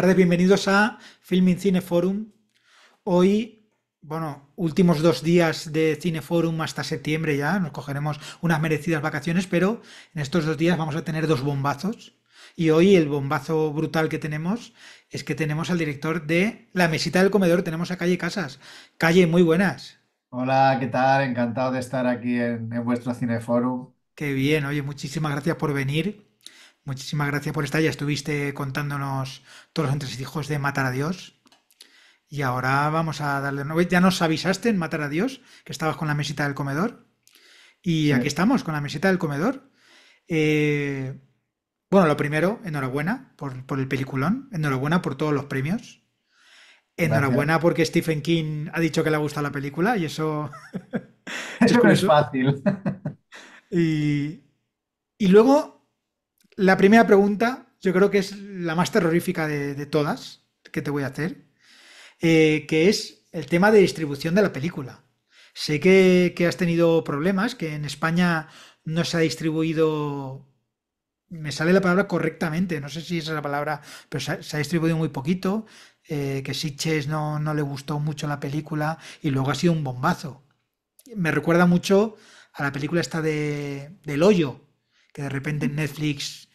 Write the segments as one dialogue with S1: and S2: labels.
S1: tardes, bienvenidos a Filming Cine Forum. Hoy, bueno, últimos dos días de Cine Forum hasta septiembre ya, nos cogeremos unas merecidas vacaciones, pero en estos dos días vamos a tener dos bombazos. Y hoy el bombazo brutal que tenemos es que tenemos al director de La Mesita del Comedor, tenemos a Calle Casas. Calle, muy buenas.
S2: Hola, ¿qué tal? Encantado de estar aquí en, vuestro cine forum
S1: Qué bien, oye, muchísimas gracias por venir. Muchísimas gracias por estar. Ya estuviste contándonos todos los entresijos de matar a Dios. Y ahora vamos a darle Ya nos avisaste en matar a Dios que estabas con la mesita del comedor. Y aquí estamos, con la mesita del comedor. Eh, bueno, lo primero, enhorabuena por, el peliculón. Enhorabuena por todos los premios. Enhorabuena porque Stephen King ha dicho que le ha gustado la película y eso. eso es, es fácil. y, y luego la primera pregunta, yo creo que es la más terrorífica de, todas que te voy a hacer, eh, que es el tema de distribución de la película. Sé que, has tenido problemas, que en España no se ha distribuido, me sale la palabra correctamente, no sé si esa es la palabra, pero se ha, distribuido muy poquito, eh, que Sitches no, no le gustó mucho la película y luego ha sido un bombazo. Me recuerda mucho a la película esta de, del hoyo, que de repente en Netflix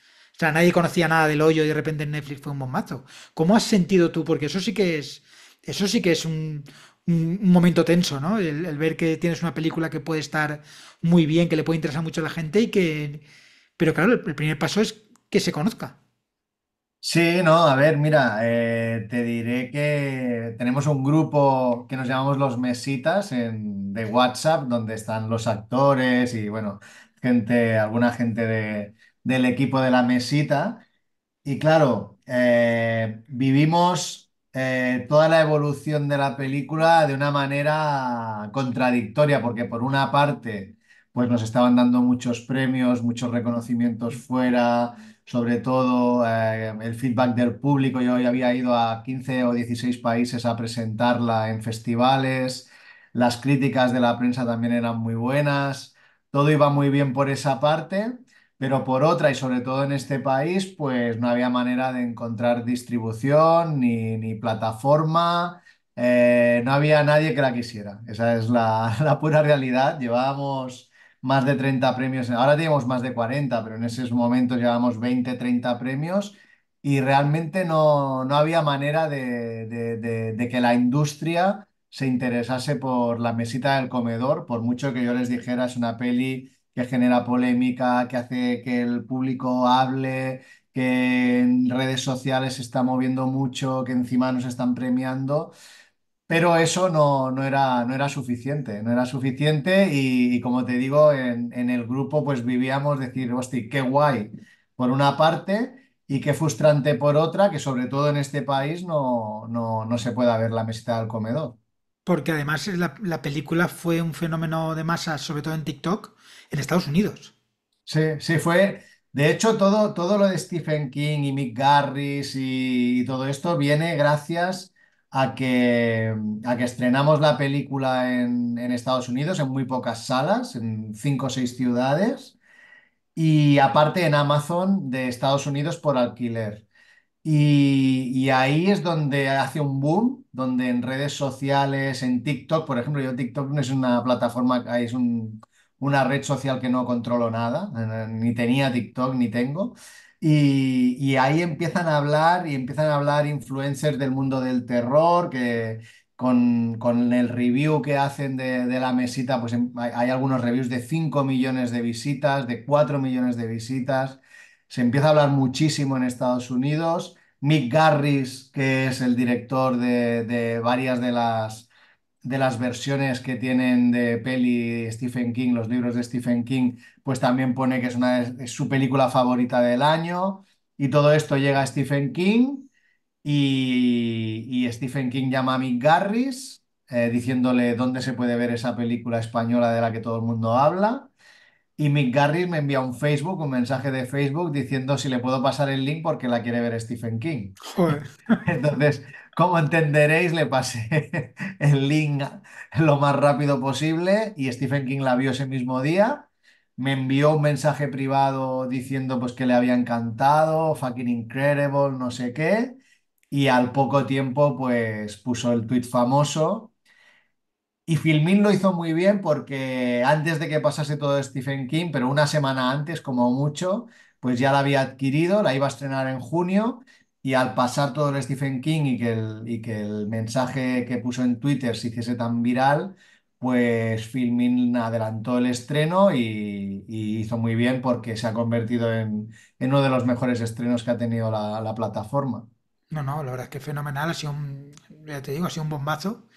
S1: nadie conocía nada del hoyo y de repente Netflix fue un bombazo. ¿Cómo has sentido tú? Porque eso sí que es, eso sí que es un, momento tenso, ¿no? El, ver que tienes una película que puede estar muy bien, que le puede interesar mucho a la gente y que... Pero claro, el, primer paso es que se conozca.
S2: Sí, no, a ver, mira, eh, te diré que tenemos un grupo que nos llamamos los mesitas de WhatsApp, donde están los actores y, bueno, gente, alguna gente de, del equipo de la mesita. Y claro, eh, vivimos eh, toda la evolución de la película de una manera contradictoria, porque por una parte, pues nos estaban dando muchos premios, muchos reconocimientos fuera, sobre todo eh, el feedback del público. Yo había ido a 15 o 16 países a presentarla en festivales, las críticas de la prensa también eran muy buenas, todo iba muy bien por esa parte. Pero por otra, y sobre todo en este país, pues no había manera de encontrar distribución ni, plataforma, eh, no había nadie que la quisiera. Esa es la, pura realidad. Llevábamos más de 30 premios, ahora tenemos más de 40, pero en ese momento llevábamos 20, 30 premios y realmente no, había manera de, de que la industria se interesase por la mesita del comedor, por mucho que yo les dijera es una peli que genera polémica, que hace que el público hable, que en redes sociales se está moviendo mucho, que encima nos están premiando. Pero eso no, era, no era suficiente, no era suficiente y, como te digo, en, el grupo pues vivíamos decir, hostia, qué guay por una parte y qué frustrante por otra, que sobre todo en este país no, se pueda ver la mesita del comedor.
S1: Porque además la, la película fue un fenómeno de masa, sobre todo en TikTok, en Estados Unidos. Sí, sí, fue.
S2: De hecho, todo, todo lo de Stephen King y Mick Garris y, todo esto viene gracias a que, a que estrenamos la película en, en Estados Unidos en muy pocas salas, en cinco o seis ciudades, y aparte en Amazon de Estados Unidos por alquiler. Y, y, ahí es donde hace un boom, donde en redes sociales, en TikTok, por ejemplo, yo TikTok no es una plataforma, es un, una red social que no controlo nada, eh, ni tenía TikTok ni tengo. Y, ahí empiezan a hablar y empiezan a hablar influencers del mundo del terror, que con, el review que hacen de, la mesita, pues em, hay, algunos reviews de 5 millones de visitas, de 4 millones de visitas. Se empieza a hablar muchísimo en Estados Unidos. Mick Garris, que es el director de, de varias de las de las versiones que tienen de peli Stephen King, los libros de Stephen King, pues también pone que es, una, su película favorita del año y todo esto llega a Stephen King y, Stephen King llama a Mick Garris eh, diciéndole dónde se puede ver esa película española de la que todo el mundo habla y Mick Garris me envía un Facebook, un mensaje de Facebook diciendo si le puedo pasar el link porque la quiere ver Stephen King. Entonces, como entenderéis, le pasé el link lo más rápido posible y Stephen King la vio ese mismo día. Me envió un mensaje privado diciendo pues que le había encantado, fucking incredible, no sé qué. Y al poco tiempo pues puso el tweet famoso y Filmin lo hizo muy bien porque antes de que pasase todo Stephen King, pero una semana antes como mucho, pues ya la había adquirido, la iba a estrenar en junio y al pasar todo el Stephen King y que el, y que el mensaje que puso en Twitter se hiciese tan viral, pues Filmin adelantó el estreno y, hizo muy bien porque se ha convertido en, uno de los mejores estrenos que ha tenido la, plataforma.
S1: No, no, la verdad es que fenomenal, te digo, ha sido un bombazo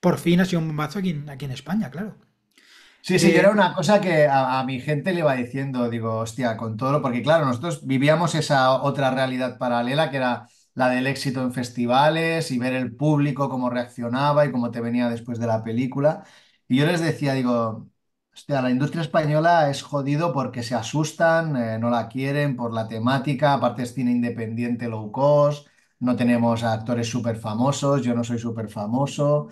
S1: por fin ha sido un mazo aquí, en España, claro. Sí, sí, eh, era una
S2: cosa que a, mi gente le iba diciendo, digo, hostia, con todo, porque claro, nosotros vivíamos esa otra realidad paralela que era la del éxito en festivales y ver el público cómo reaccionaba y cómo te venía después de la película. Y yo les decía, digo, hostia, la industria española es jodido porque se asustan, eh, no la quieren por la temática, aparte es cine independiente low cost, no tenemos actores súper famosos, yo no soy súper famoso,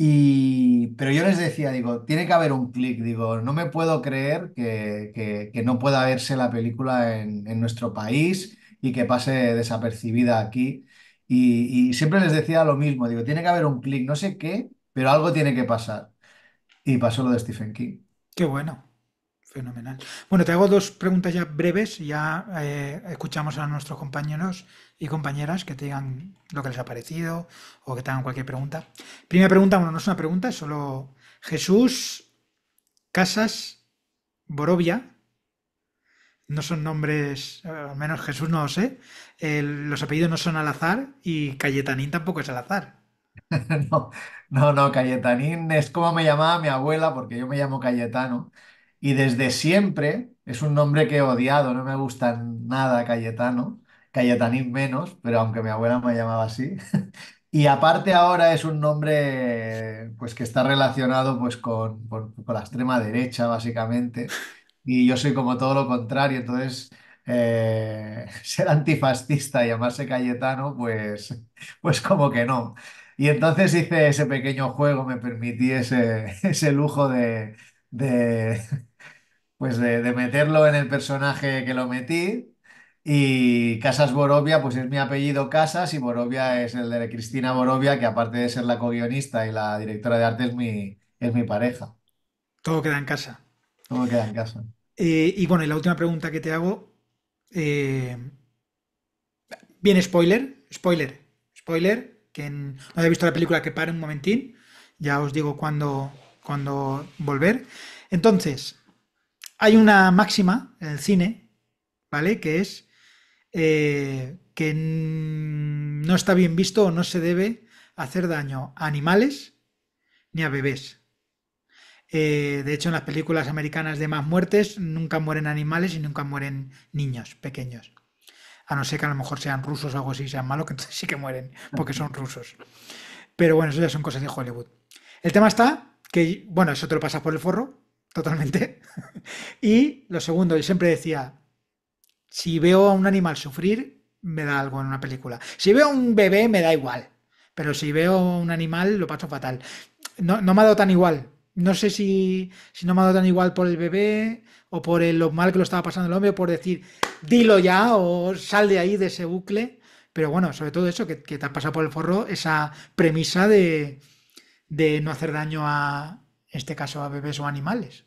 S2: y, pero yo les decía, digo, tiene que haber un clic, digo, no me puedo creer que, que, no pueda verse la película en, en, nuestro país y que pase desapercibida aquí. Y, y, siempre les decía lo mismo, digo, tiene que haber un clic, no sé qué, pero algo tiene que pasar. Y pasó lo de Stephen King.
S1: Qué bueno. Fenomenal. Bueno, te hago dos preguntas ya breves, ya eh, escuchamos a nuestros compañeros y compañeras que te digan lo que les ha parecido o que tengan cualquier pregunta. Primera pregunta, bueno, no es una pregunta, es solo Jesús, Casas, Borovia, no son nombres, al menos Jesús no lo sé, los apellidos no son al azar y Cayetanín tampoco es al azar.
S2: no, no, Cayetanín es como me llamaba mi abuela, porque yo me llamo Cayetano. Y desde siempre, es un nombre que he odiado, no me gusta nada Cayetano, Cayetanín menos, pero aunque mi abuela me llamaba así. Y aparte ahora es un nombre pues que está relacionado pues con, la extrema derecha, básicamente. Y yo soy como todo lo contrario, entonces eh, ser antifascista y llamarse Cayetano, pues, pues como que no. Y entonces hice ese pequeño juego, me permití ese, ese lujo de, pues de, meterlo en el personaje que lo metí. Y Casas Borovia, pues es mi apellido Casas y Borovia es el de Cristina Borovia, que aparte de ser la co-guionista y la directora de arte es mi, es mi pareja.
S1: Todo queda en casa.
S2: Todo queda en casa.
S1: Eh, y bueno, y la última pregunta que te hago, bien eh, spoiler, spoiler, spoiler, que no haya visto la película que pare un momentín, ya os digo cuándo cuando volver. Entonces, hay una máxima en el cine, ¿vale? Que es eh, que no está bien visto o no se debe hacer daño a animales ni a bebés. Eh, de hecho, en las películas americanas de más muertes nunca mueren animales y nunca mueren niños pequeños. A no ser que a lo mejor sean rusos o algo así, sean malos, que entonces sí que mueren, porque son rusos. Pero bueno, eso ya son cosas de Hollywood. El tema está que, bueno, eso te lo pasas por el forro, totalmente. y lo segundo, yo siempre decía, si veo a un animal sufrir, me da algo en una película. Si veo a un bebé, me da igual. Pero si veo a un animal, lo paso fatal. No, me ha dado tan igual. No sé si, no me ha dado tan igual por el bebé o por el, lo mal que lo estaba pasando el hombre, por decir, dilo ya o sal de ahí de ese bucle. Pero bueno, sobre todo eso, que, que te has pasado por el forro, esa premisa de, de no hacer daño a, este caso a bebés o animales.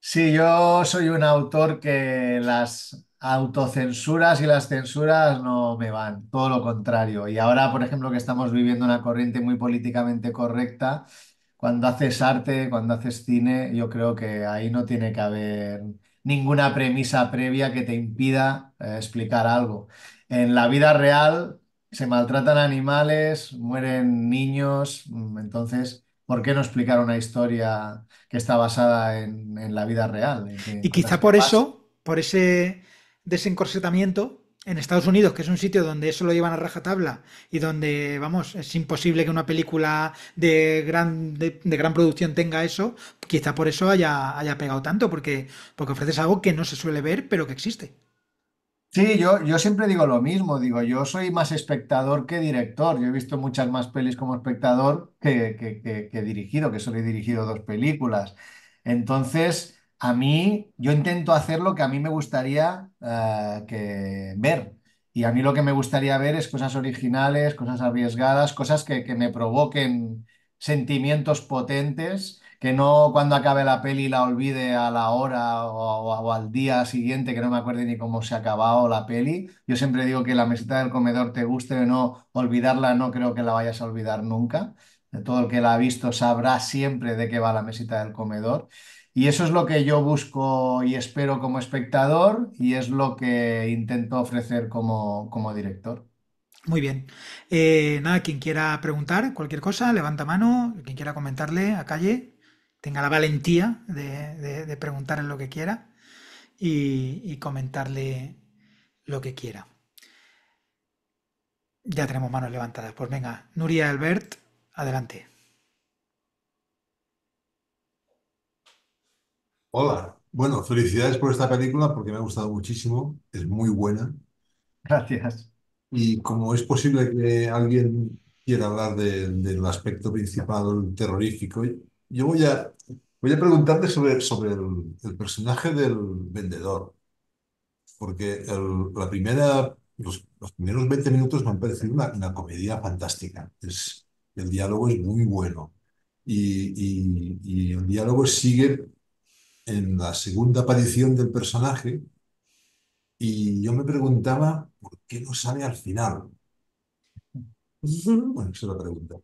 S2: Sí, yo soy un autor que las autocensuras y las censuras no me van, todo lo contrario. Y ahora, por ejemplo, que estamos viviendo una corriente muy políticamente correcta, cuando haces arte, cuando haces cine, yo creo que ahí no tiene que haber ninguna premisa previa que te impida eh, explicar algo. En la vida real se maltratan animales, mueren niños, mm, entonces ¿Por qué no explicar una historia que está basada en, la vida real? y quizá por
S1: eso, por ese desencorsetamiento, en Estados Unidos, que es un sitio donde eso lo llevan a rajatabla y donde, vamos, es imposible que una película de gran, de, gran producción tenga eso, quizá por eso haya, haya pegado tanto, porque, porque ofreces algo que no se suele ver, pero que existe. Sí, yo, siempre digo lo mismo,
S2: digo, yo soy más espectador que director, yo he visto muchas más pelis como espectador que, que, dirigido, que solo he dirigido dos películas. Entonces, a mí, yo intento hacer lo que a mí me gustaría eh, ver. Y a mí lo que me gustaría ver es cosas originales, cosas arriesgadas, cosas que me provoquen sentimientos potentes que no cuando acabe la peli la olvide a la hora o, al día siguiente, que no me acuerde ni cómo se ha acabado la peli. Yo siempre digo que la mesita del comedor te guste o no, olvidarla no creo que la vayas a olvidar nunca. Eh, todo el que la ha visto sabrá siempre de qué va la mesita del comedor. Y eso es lo que yo busco y espero como espectador y es lo que intento ofrecer como, director.
S1: Muy bien. Eh, nada, quien quiera preguntar cualquier cosa, levanta mano. Quien quiera comentarle a calle, tenga la valentía de, preguntarle lo que quiera y, comentarle lo que quiera. Ya tenemos manos levantadas. Pues venga, Nuria Albert, adelante.
S3: Hola, bueno, felicidades por esta película porque me ha gustado muchísimo, es muy buena. Gracias. Y como es posible que alguien quiera hablar del aspecto principal terrorífico, yo voy a, preguntarte sobre, sobre el, personaje del vendedor, porque la primera, los, primeros 20 minutos me han parecido una, comedia fantástica. Es, el diálogo es muy bueno y, y el diálogo sigue en la segunda aparición del personaje y yo me preguntaba por qué no sale al final. Bueno, esa es la pregunta.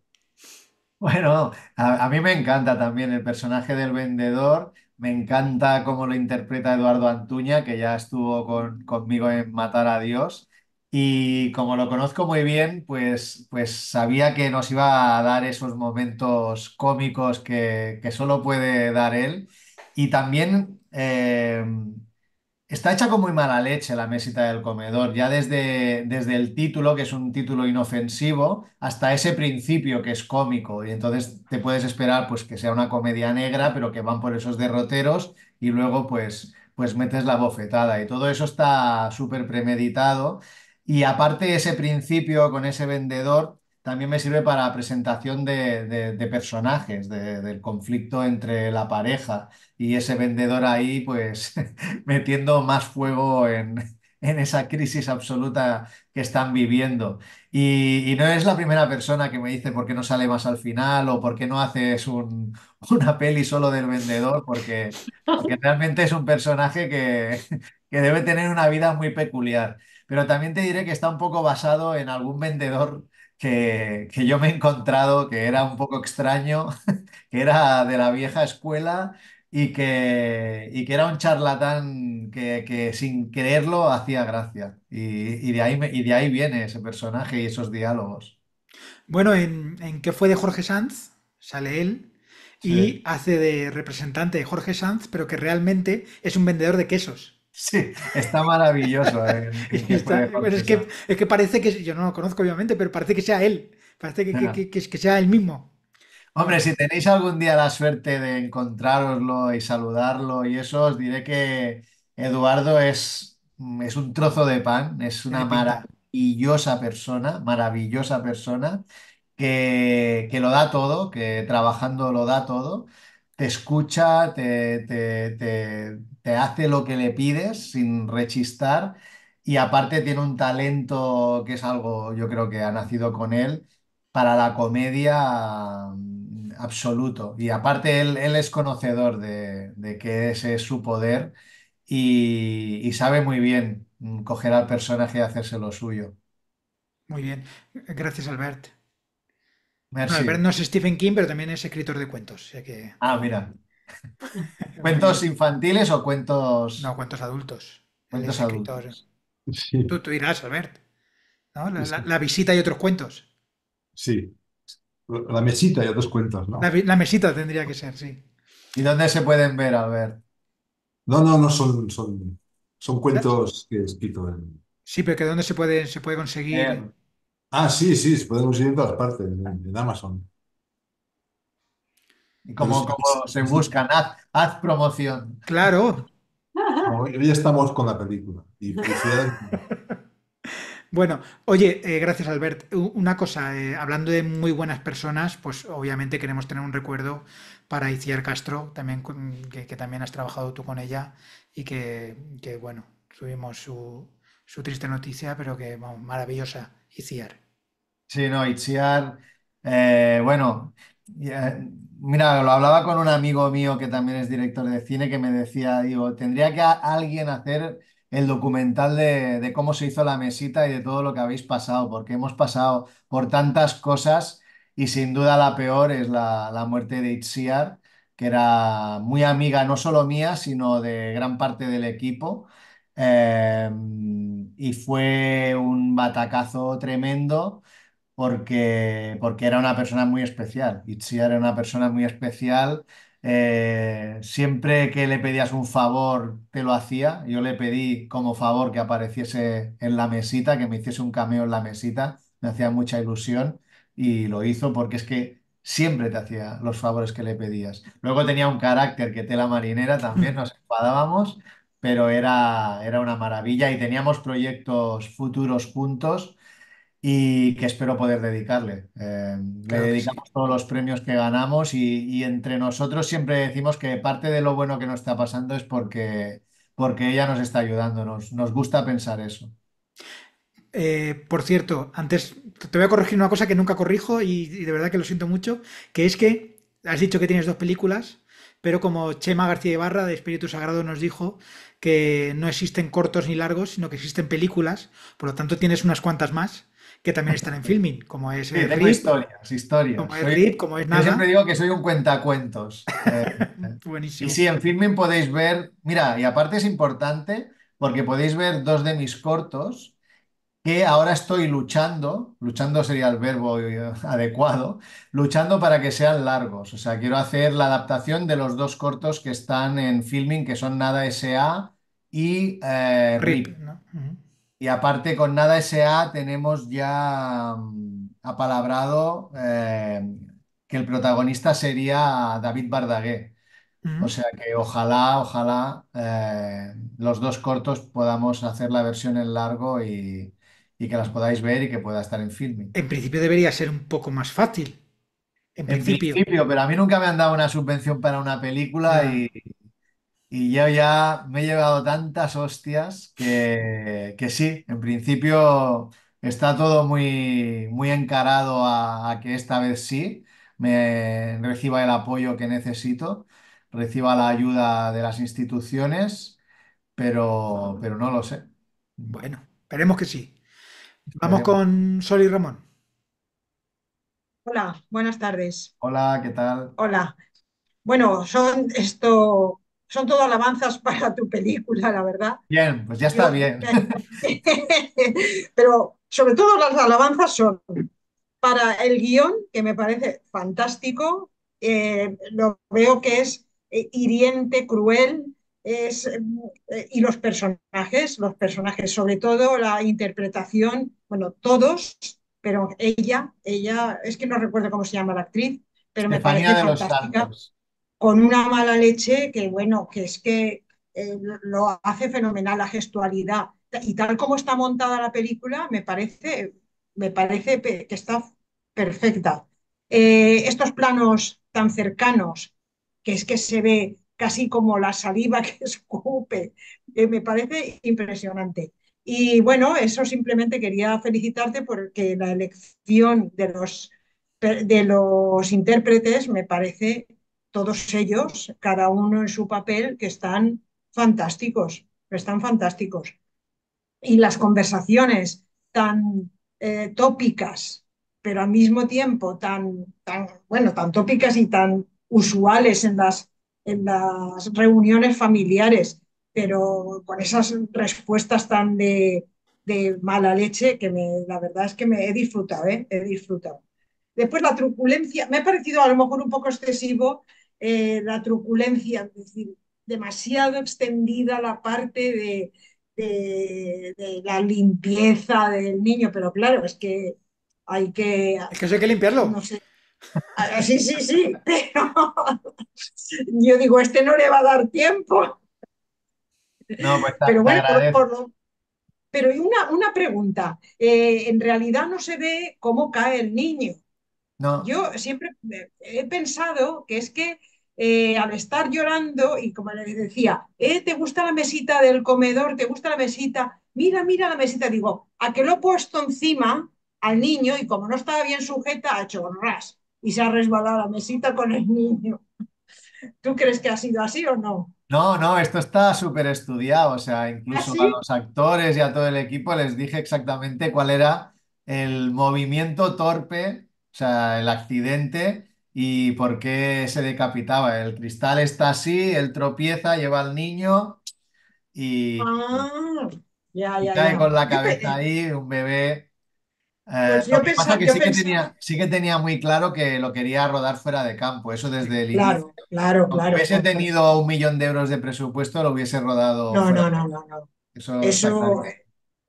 S2: Bueno, a, mí me encanta también el personaje del vendedor, me encanta cómo lo interpreta Eduardo Antuña, que ya estuvo conmigo en Matar a Dios, y como lo conozco muy bien, pues, pues sabía que nos iba a dar esos momentos cómicos que, solo puede dar él, y también... Eh, Está hecha con muy mala leche la mesita del comedor, ya desde, desde el título, que es un título inofensivo, hasta ese principio que es cómico. Y entonces te puedes esperar pues, que sea una comedia negra, pero que van por esos derroteros y luego pues, pues metes la bofetada. Y todo eso está súper premeditado. Y aparte ese principio con ese vendedor, también me sirve para presentación de, personajes, del conflicto entre la pareja y ese vendedor ahí, pues metiendo más fuego en, esa crisis absoluta que están viviendo. Y, no es la primera persona que me dice por qué no sale más al final o por qué no haces un, una peli solo del vendedor, porque, realmente es un personaje que, que debe tener una vida muy peculiar. Pero también te diré que está un poco basado en algún vendedor que, yo me he encontrado que era un poco extraño, que era de la vieja escuela y que, que era un charlatán que, que sin creerlo hacía gracia. Y, de ahí, y de ahí viene ese personaje y esos diálogos.
S1: Bueno, en, en ¿Qué fue de Jorge Sanz? Sale él y hace de representante de Jorge Sanz, pero que realmente es un vendedor de quesos. Sí, está maravilloso.
S2: es,
S1: que, que, parece que, yo no lo conozco obviamente, pero parece que sea él, parece que, es que, sea él mismo.
S2: Hombre, si tenéis algún día la suerte de encontraroslo y saludarlo y eso, os diré que Eduardo es, es un trozo de pan, es una maravillosa persona, maravillosa persona, que, que lo da todo, que trabajando lo da todo te escucha, te, te, te hace lo que le pides sin rechistar y aparte tiene un talento que es algo, yo creo que ha nacido con él, para la comedia mm, absoluto. Y aparte él, es conocedor de, de, que ese es su poder y, sabe muy bien mm, coger al personaje y hacerse lo suyo.
S1: Muy bien, gracias Albert. Albert no es Stephen King, pero también es escritor de cuentos. Ah, mira. ¿Cuentos infantiles o cuentos...? No, cuentos adultos. Cuentos adultos. Tú, a Albert. La, visita y otros cuentos.
S3: Sí. La mesita y otros cuentos, ¿no?
S1: La, mesita tendría que ser, sí.
S3: ¿Y dónde se pueden ver, Albert? No, no, no, son, son, son cuentos que he escrito
S1: Sí, pero que ¿dónde se puede, se puede conseguir?
S3: Ah, sí, sí, se puede conseguir en todas partes, en Amazon como, pues, como pues, se buscan,
S1: haz, promoción.
S3: Claro. Hoy, estamos con la película.
S1: Bueno, oye, eh, gracias Albert. Una cosa, eh, hablando de muy buenas personas, pues obviamente queremos tener un recuerdo para Iciar Castro, también que, también has trabajado tú con ella y que, bueno, subimos su, triste noticia, pero que maravillosa, Iciar.
S2: Sí, no, Iciar, eh, bueno, Mira, lo hablaba con un amigo mío que también es director de cine que me decía, digo, tendría que alguien hacer el documental de, cómo se hizo la mesita y de todo lo que habéis pasado, porque hemos pasado por tantas cosas y sin duda la peor es la, muerte de Itziar, que era muy amiga no solo mía, sino de gran parte del equipo. Em, y fue un batacazo tremendo porque, era una persona muy especial. y si era una persona muy especial. Eh, siempre que le pedías un favor, te lo hacía. Yo le pedí como favor que apareciese en la mesita, que me hiciese un cameo en la mesita. Me hacía mucha ilusión y lo hizo porque es que siempre te hacía los favores que le pedías. Luego tenía un carácter que tela marinera, también nos enfadábamos, pero era, era una maravilla y teníamos proyectos futuros juntos y que espero poder dedicarle. Eh, le dedicamos todos los premios que ganamos y, entre nosotros siempre decimos que parte de lo bueno que nos está pasando es porque, porque ella nos está ayudando, nos, gusta pensar eso.
S1: Eh, por cierto, antes te voy a corregir una cosa que nunca corrijo y, y, de verdad que lo siento mucho, que es que has dicho que tienes dos películas, pero como Chema García Ibarra de Espíritu Sagrado nos dijo que no existen cortos ni largos, sino que existen películas, por lo tanto tienes unas cuantas más que también están en filming, como es. Sí, eh, historias,
S2: historias. Como es Rip, como es nada. Yo siempre digo que soy un cuentacuentos. Eh, eh. Buenísimo. Y sí, en filming podéis ver. Mira, y aparte es importante porque podéis ver dos de mis cortos que ahora estoy luchando, luchando sería el verbo adecuado, luchando para que sean largos. O sea, quiero hacer la adaptación de los dos cortos que están en filming, que son Nada S.A. y RIP. RIP ¿no? Y aparte, con Nada S.A. tenemos ya mm, apalabrado eh, que el protagonista sería David Bardagué. O sea que ojalá, ojalá eh, los dos cortos podamos hacer la versión en largo y, que las podáis ver y que pueda estar en filming. En principio debería ser un
S1: poco más fácil. En, principio. pero a mí
S2: nunca me han dado una subvención para una película y, y yo ya me he llevado tantas hostias que, que sí, en principio está todo muy, muy encarado a, que esta vez sí me reciba el apoyo que necesito, reciba la ayuda de las instituciones, pero, pero no lo sé.
S1: Bueno, esperemos que sí. Vamos con Sol y Ramón.
S4: Hola, buenas tardes. Hola, ¿qué tal? Hola. Bueno, son esto son todo alabanzas para tu película, la verdad.
S2: Bien, pues ya está bien.
S4: Pero sobre todo las alabanzas son para el guión, que me parece fantástico, eh, lo veo que es eh, hiriente, cruel, es, eh, y los personajes, los personajes, sobre todo la interpretación, bueno, todos, pero ella, ella, es que no recuerdo cómo se llama la actriz, pero me parece fantástica con una mala leche que, bueno, que es que eh, lo hace fenomenal la gestualidad. Y tal como está montada la película, me parece, me parece que está perfecta. Eh, estos planos tan cercanos, que es que se ve casi como la saliva que escupe, eh, me parece impresionante. Y bueno, eso simplemente quería felicitarte porque la elección de los, de los intérpretes me parece todos ellos, cada uno en su papel, que están fantásticos, están fantásticos. Y las conversaciones tan eh, tópicas, pero al mismo tiempo tan, tan, bueno, tan tópicas y tan usuales en las, en las reuniones familiares, pero con esas respuestas tan de, mala leche que la verdad es que me he disfrutado, ¿eh? he disfrutado. Después la truculencia, me ha parecido a lo mejor un poco excesivo eh, la truculencia, es decir, demasiado extendida la parte de, la limpieza del niño, pero claro, es que hay que... Es que eso hay que limpiarlo. Ah, sí, sí, sí, pero yo digo, este no le va a dar tiempo.
S5: No, pues, pero bueno, por,
S4: lo... Pero una, una pregunta, eh, en realidad no se ve cómo cae el niño. No. Yo siempre he pensado que es que eh, al estar llorando, y como les decía, eh, ¿te gusta la mesita del comedor? ¿Te gusta la mesita? Mira, mira la mesita. Digo, ¿a que lo he puesto encima al niño y como no estaba bien sujeta, ha hecho ras y se ha resbalado la mesita con el niño? ¿Tú crees que ha sido así o no?
S2: No, no, esto está súper estudiado. O sea, incluso ¿Ah, a los actores y a todo el equipo les dije exactamente cuál era el movimiento torpe, o sea, el accidente y por qué se decapitaba. El cristal está así, él tropieza, lleva al niño y,
S4: ah, cae con la cabeza
S2: ahí, un bebé. Eh, pues lo que pasa sí, que tenía, sí que tenía muy claro que lo quería rodar fuera de campo, eso desde el claro, inicio. Claro, claro. hubiese tenido un millón de euros de presupuesto, lo hubiese rodado. No, no, no, no, eso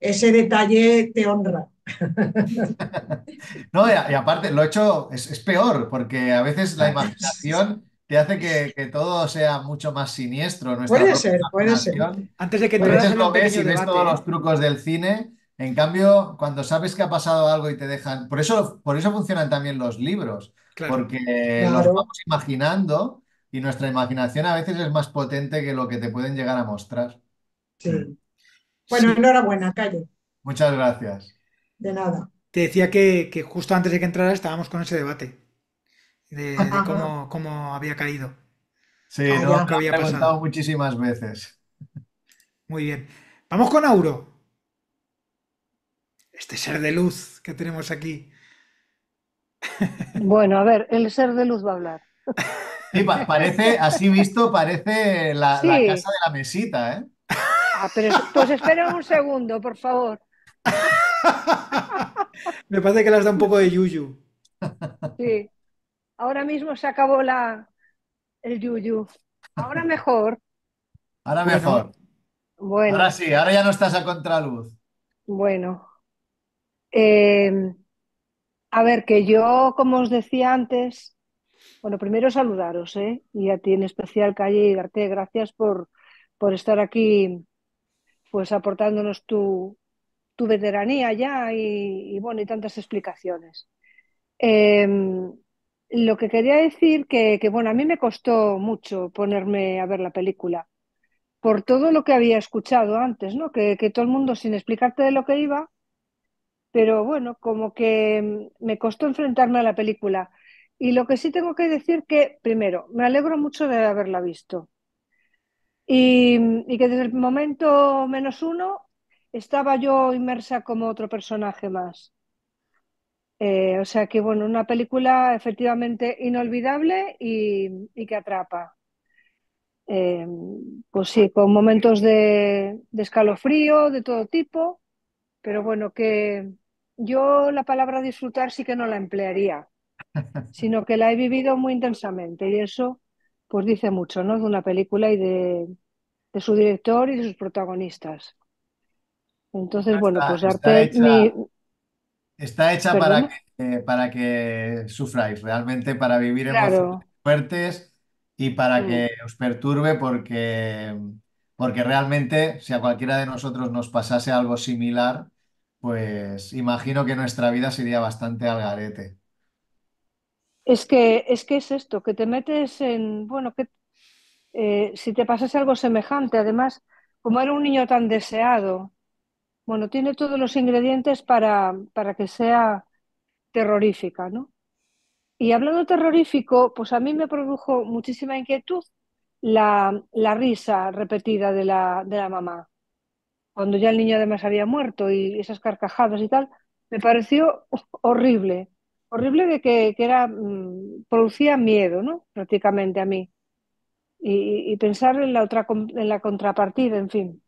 S4: ese detalle te honra.
S2: no, y, aparte, lo hecho es, peor, porque a veces la imaginación te hace que, todo sea mucho más siniestro. Puede ser,
S1: puede ser. Antes de que te lo todos los
S2: trucos del cine. En cambio, cuando sabes que ha pasado algo y te dejan. Por eso, por eso funcionan también los libros, porque los vamos imaginando y nuestra imaginación a veces es más potente que lo que te pueden llegar a mostrar. Sí. Mm. Bueno, enhorabuena, Calle. Muchas gracias
S1: de nada. Te decía que, justo antes de que entrara estábamos con ese debate de, cómo, había caído.
S2: Sí, no, que había muchísimas veces.
S1: Muy bien. Vamos con Auro. Este ser de luz que tenemos aquí.
S6: Bueno, a ver, el ser de luz va a hablar.
S1: Sí, parece, así visto,
S2: parece la, casa de la mesita, ¿eh?
S6: Ah, pues espera un segundo, por favor.
S1: Me parece que las da un poco de yuyu.
S6: Sí. Ahora mismo se acabó la, el yuyu. Ahora mejor.
S2: Ahora mejor.
S6: Bueno. Ahora sí, ahora
S2: ya no estás a contraluz.
S6: Bueno. Eh, a ver, que yo, como os decía antes, bueno, primero saludaros, ¿eh? Y a ti en especial, Calle, y darte gracias por, por estar aquí, pues aportándonos tu, tu veteranía ya y, bueno, y tantas explicaciones. Em, lo que quería decir que, bueno, a mí me costó mucho ponerme a ver la película por todo lo que había escuchado antes, ¿no? Que, todo el mundo sin explicarte de lo que iba, pero bueno, como que em, me costó enfrentarme a la película. Y lo que sí tengo que decir que, primero, me alegro mucho de haberla visto. y que desde el momento menos uno estaba yo inmersa como otro personaje más. Eh, o sea que, bueno, una película efectivamente inolvidable y, que atrapa. Eh, pues sí, con momentos de, escalofrío, de todo tipo, pero bueno, que yo la palabra disfrutar sí que no la emplearía, sino que la he vivido muy intensamente y eso pues dice mucho, ¿no? De una película y de, de su director y de sus protagonistas. Entonces, bueno, pues está hecha,
S2: está hecha para que, para que sufráis, realmente para vivir fuertes y para que mm. os perturbe porque, porque realmente si a cualquiera de nosotros nos pasase algo similar, pues imagino que nuestra vida sería bastante al garete.
S6: Es que, es que es esto, que te metes en, bueno, que eh, si te pasase algo semejante, además, como era un niño tan deseado, bueno, tiene todos los ingredientes para, que sea terrorífica, ¿no? Y hablando terrorífico, pues a mí me produjo muchísima inquietud la, risa repetida de la, mamá, cuando ya el niño además había muerto y esas carcajadas y tal, me pareció horrible, horrible de que, era, mm, producía miedo, ¿no? Prácticamente a mí. Y, pensar en la otra en la contrapartida, en fin.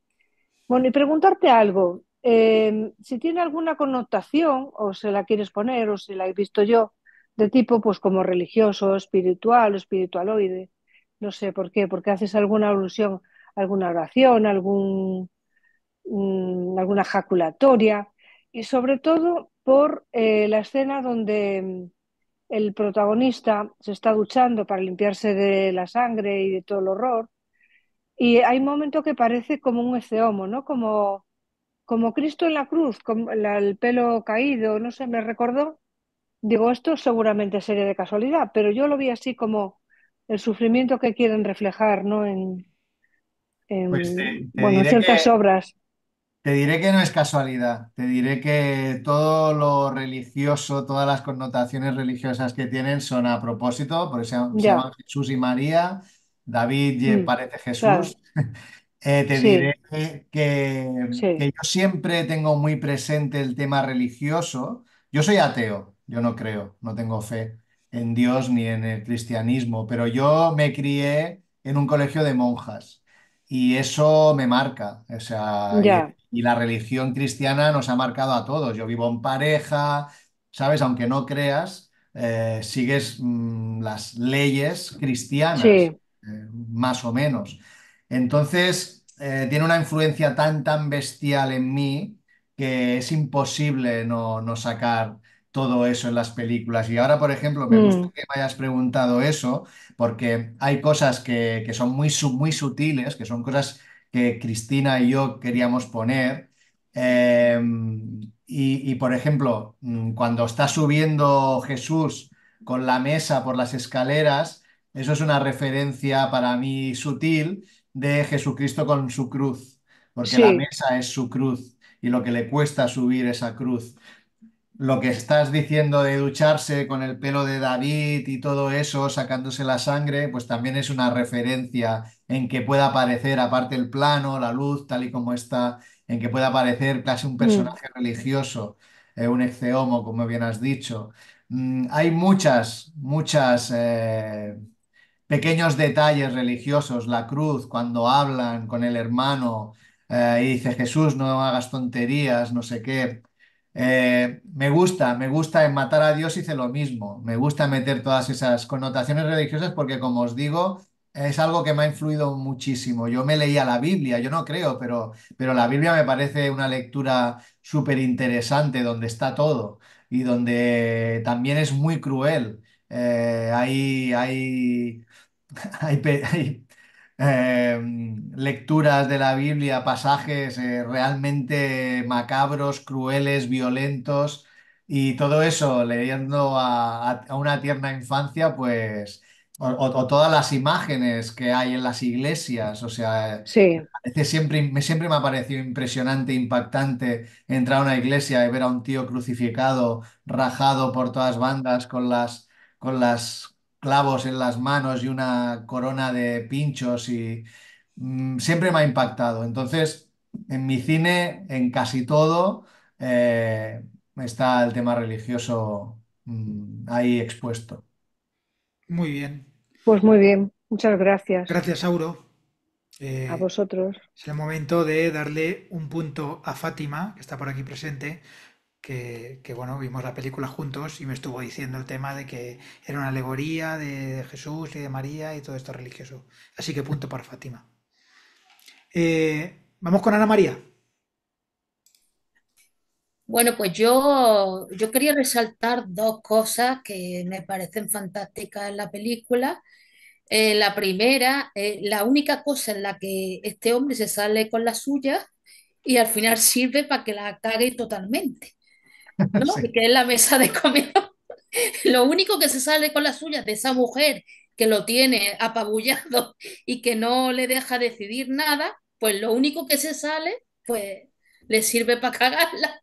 S6: Bueno, y preguntarte algo. Em, si tiene alguna connotación o se la quieres poner o si la he visto yo de tipo pues como religioso, espiritual o espiritualoide, no sé por qué, porque haces alguna alusión, alguna oración, mm, alguna jaculatoria y sobre todo por eh, la escena donde mm, el protagonista se está duchando para limpiarse de la sangre y de todo el horror y hay un momento que parece como un homo, ¿no? Como como Cristo en la cruz, con el pelo caído, no sé, me recordó. Digo, esto seguramente sería de casualidad, pero yo lo vi así como el sufrimiento que quieren reflejar, ¿no? En, pues ciertas
S2: obras. Te diré que no es casualidad, te diré que todo lo religioso, todas las connotaciones religiosas que tienen son a propósito, por eso se, llaman Jesús y María, David y mm. parece Jesús. Eh, te diré que, yo siempre tengo muy presente el tema religioso. Yo soy ateo, yo no creo, no tengo fe en Dios ni en el cristianismo, pero yo me crié en un colegio de monjas y eso me marca. y, la religión cristiana nos ha marcado a todos. Yo vivo en pareja, ¿sabes? Aunque no creas, eh, sigues mm, las leyes cristianas, eh, más o menos. Entonces, eh, tiene una influencia tan, tan bestial en mí que es imposible no, sacar todo eso en las películas. Y ahora, por ejemplo, me gusta mm. que me hayas preguntado eso, porque hay cosas que, son muy, muy sutiles, que son cosas que Cristina y yo queríamos poner. Em, y, y, por ejemplo, mm, cuando está subiendo Jesús con la mesa por las escaleras, eso es una referencia para mí sutil, de Jesucristo con su cruz, porque la mesa es su cruz y lo que le cuesta subir esa cruz. Lo que estás diciendo de ducharse con el pelo de David y todo eso, sacándose la sangre, pues también es una referencia en que pueda aparecer, aparte el plano, la luz, tal y como está, en que pueda aparecer casi un mm. personaje religioso, eh, un exceomo, como bien has dicho. Mm, hay muchas, muchas eh, pequeños detalles religiosos, la cruz, cuando hablan con el hermano eh, y dice Jesús, no hagas tonterías, no sé qué. Eh, me gusta, me gusta en matar a Dios hice lo mismo, me gusta meter todas esas connotaciones religiosas porque como os digo, es algo que me ha influido muchísimo. Yo me leía la Biblia, yo no creo, pero, pero la Biblia me parece una lectura súper interesante donde está todo y donde también es muy cruel. Eh, hay, hay Hay, em, lecturas de la Biblia, pasajes eh, realmente macabros, crueles, violentos y todo eso leyendo a, una tierna infancia, pues, o, todas las imágenes que hay en las iglesias, o sea, sí. siempre, me, siempre me ha parecido impresionante, impactante entrar a una iglesia y ver a un tío crucificado, rajado por todas bandas con las... Con las, clavos en las manos y una corona de pinchos y mm, siempre me ha impactado. Entonces, en mi cine, en casi todo, eh, está el tema religioso mm, ahí
S1: expuesto. Muy bien.
S6: Pues muy bien, muchas gracias.
S1: Gracias, Auro. Eh, a vosotros. Es el momento de darle un punto a Fátima, que está por aquí presente, que, bueno, vimos la película juntos y me estuvo diciendo el tema de que era una alegoría de, Jesús y de María y todo esto religioso. Así que punto para Fátima. Eh, Vamos con Ana María.
S5: Bueno, pues yo, yo quería resaltar dos cosas que me parecen fantásticas en la película. Eh, la primera, eh, la única cosa en la que este hombre se sale con la suya y al final sirve para que la cague totalmente. Que es la mesa de comida. Lo único que se sale con las suyas de esa mujer que lo tiene apabullado y que no le deja decidir nada, pues lo único que se sale, pues le sirve para cagarla.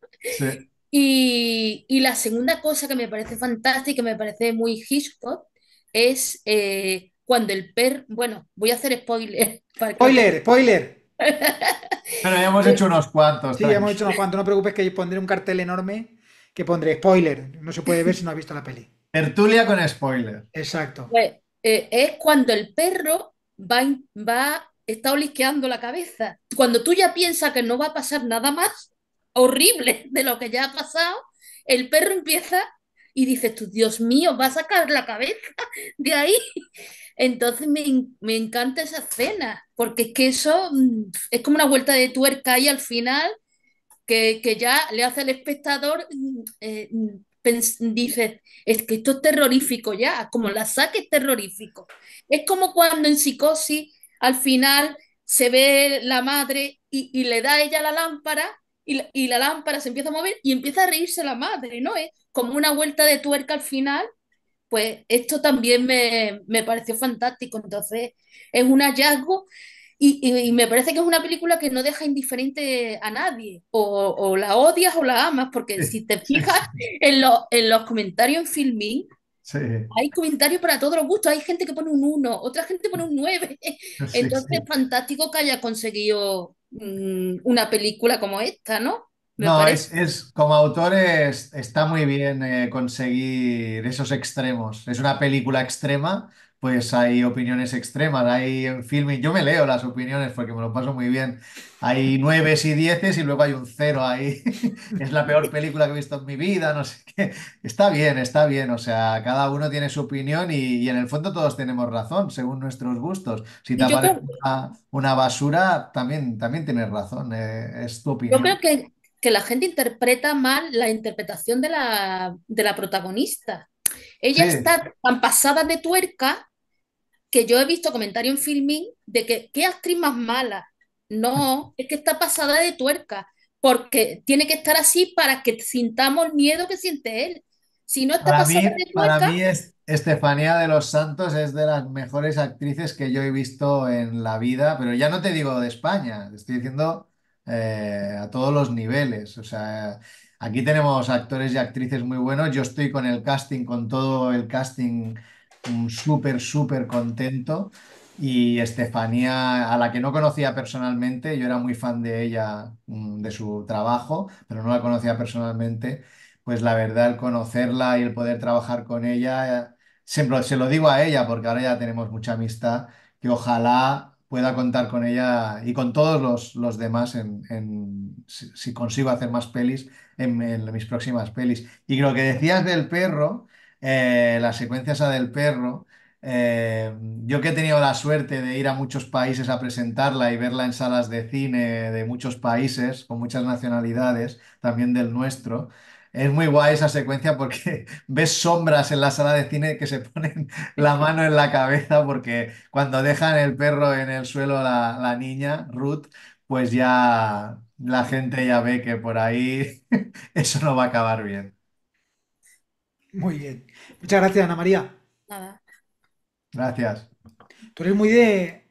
S5: Y, la segunda cosa que me parece fantástica y que me parece muy Hitchcock es eh, cuando el per bueno, voy a hacer spoiler.
S1: spoiler,
S2: spoiler. Pero ya hemos eh, hecho unos cuantos. Sí, ya hemos hecho unos
S1: cuantos. No preocupes que pondré un cartel enorme que pondré spoiler. No se puede ver si no has visto la peli. Tertulia con spoiler. Exacto.
S5: Pues, eh, es cuando el perro va, va, está olisqueando la cabeza. Cuando tú ya piensas que no va a pasar nada más horrible de lo que ya ha pasado, el perro empieza y dices tú, Dios mío, va a sacar la cabeza de ahí. Entonces me, me, encanta esa escena, porque es que eso mm, es como una vuelta de tuerca y al final que, ya le hace al espectador, mm, eh, mm, dice, es que esto es terrorífico ya, como la saque es terrorífico. Es como cuando en psicosis al final se ve la madre y, le da ella la lámpara y la, lámpara se empieza a mover y empieza a reírse la madre, ¿no? Es como una vuelta de tuerca al final, pues esto también me, me pareció fantástico. Entonces, es un hallazgo y, me parece que es una película que no deja indiferente a nadie. O, la odias o la amas, porque si te fijas en, los comentarios en Filmin, hay comentarios para todos los gustos. Hay gente que pone un 1, otra gente pone un 9. Entonces, es fantástico que haya conseguido mm, una película como esta, ¿no?
S2: no, es, como autores está muy bien eh, conseguir esos extremos. Es una película extrema pues hay opiniones extremas, hay en filming, yo me leo las opiniones porque me lo paso muy bien, hay nueves y dieces y luego hay un cero ahí, es la peor película que he visto en mi vida, no sé qué, está bien, está bien, o sea, cada uno tiene su opinión y, y en el fondo todos tenemos razón, según nuestros gustos, si te aparece una, basura, también, también tienes razón, eh, es tu opinión. Yo creo
S5: que, que, la gente interpreta mal la interpretación de la, de la protagonista. Ella está tan pasada de tuerca que yo he visto comentario en filming de que qué actriz más mala. No, es que está pasada de tuerca, porque tiene que estar así para que sintamos miedo que siente él. Si no está pasada de tuerca. Para mí,
S2: es, Estefanía de los Santos es de las mejores actrices que yo he visto en la vida, pero ya no te digo de España, estoy diciendo eh, a todos los niveles. O sea. Aquí tenemos actores y actrices muy buenos. Yo estoy con el casting, con todo el casting súper, súper contento. Y Estefanía, a la que no conocía personalmente, yo era muy fan de ella, mm, de su trabajo, pero no la conocía personalmente, pues la verdad, el conocerla y el poder trabajar con ella, eh, siempre se lo digo a ella, porque ahora ya tenemos mucha amistad, que ojalá pueda contar con ella y con todos los, demás en, si, consigo hacer más pelis en, en mis próximas pelis. Y lo que decías del perro, eh, la secuencia esa del perro. Eh, yo que he tenido la suerte de ir a muchos países a presentarla y verla en salas de cine de muchos países, con muchas nacionalidades, también del nuestro. Es muy guay esa secuencia porque ves sombras en la sala de cine que se ponen la mano en la cabeza porque cuando dejan el perro en el suelo la niña, Ruth, pues ya la gente ya ve que por ahí eso no va a acabar bien.
S1: Muy bien. Muchas gracias, Ana María. Nada. Gracias. Tú eres muy de...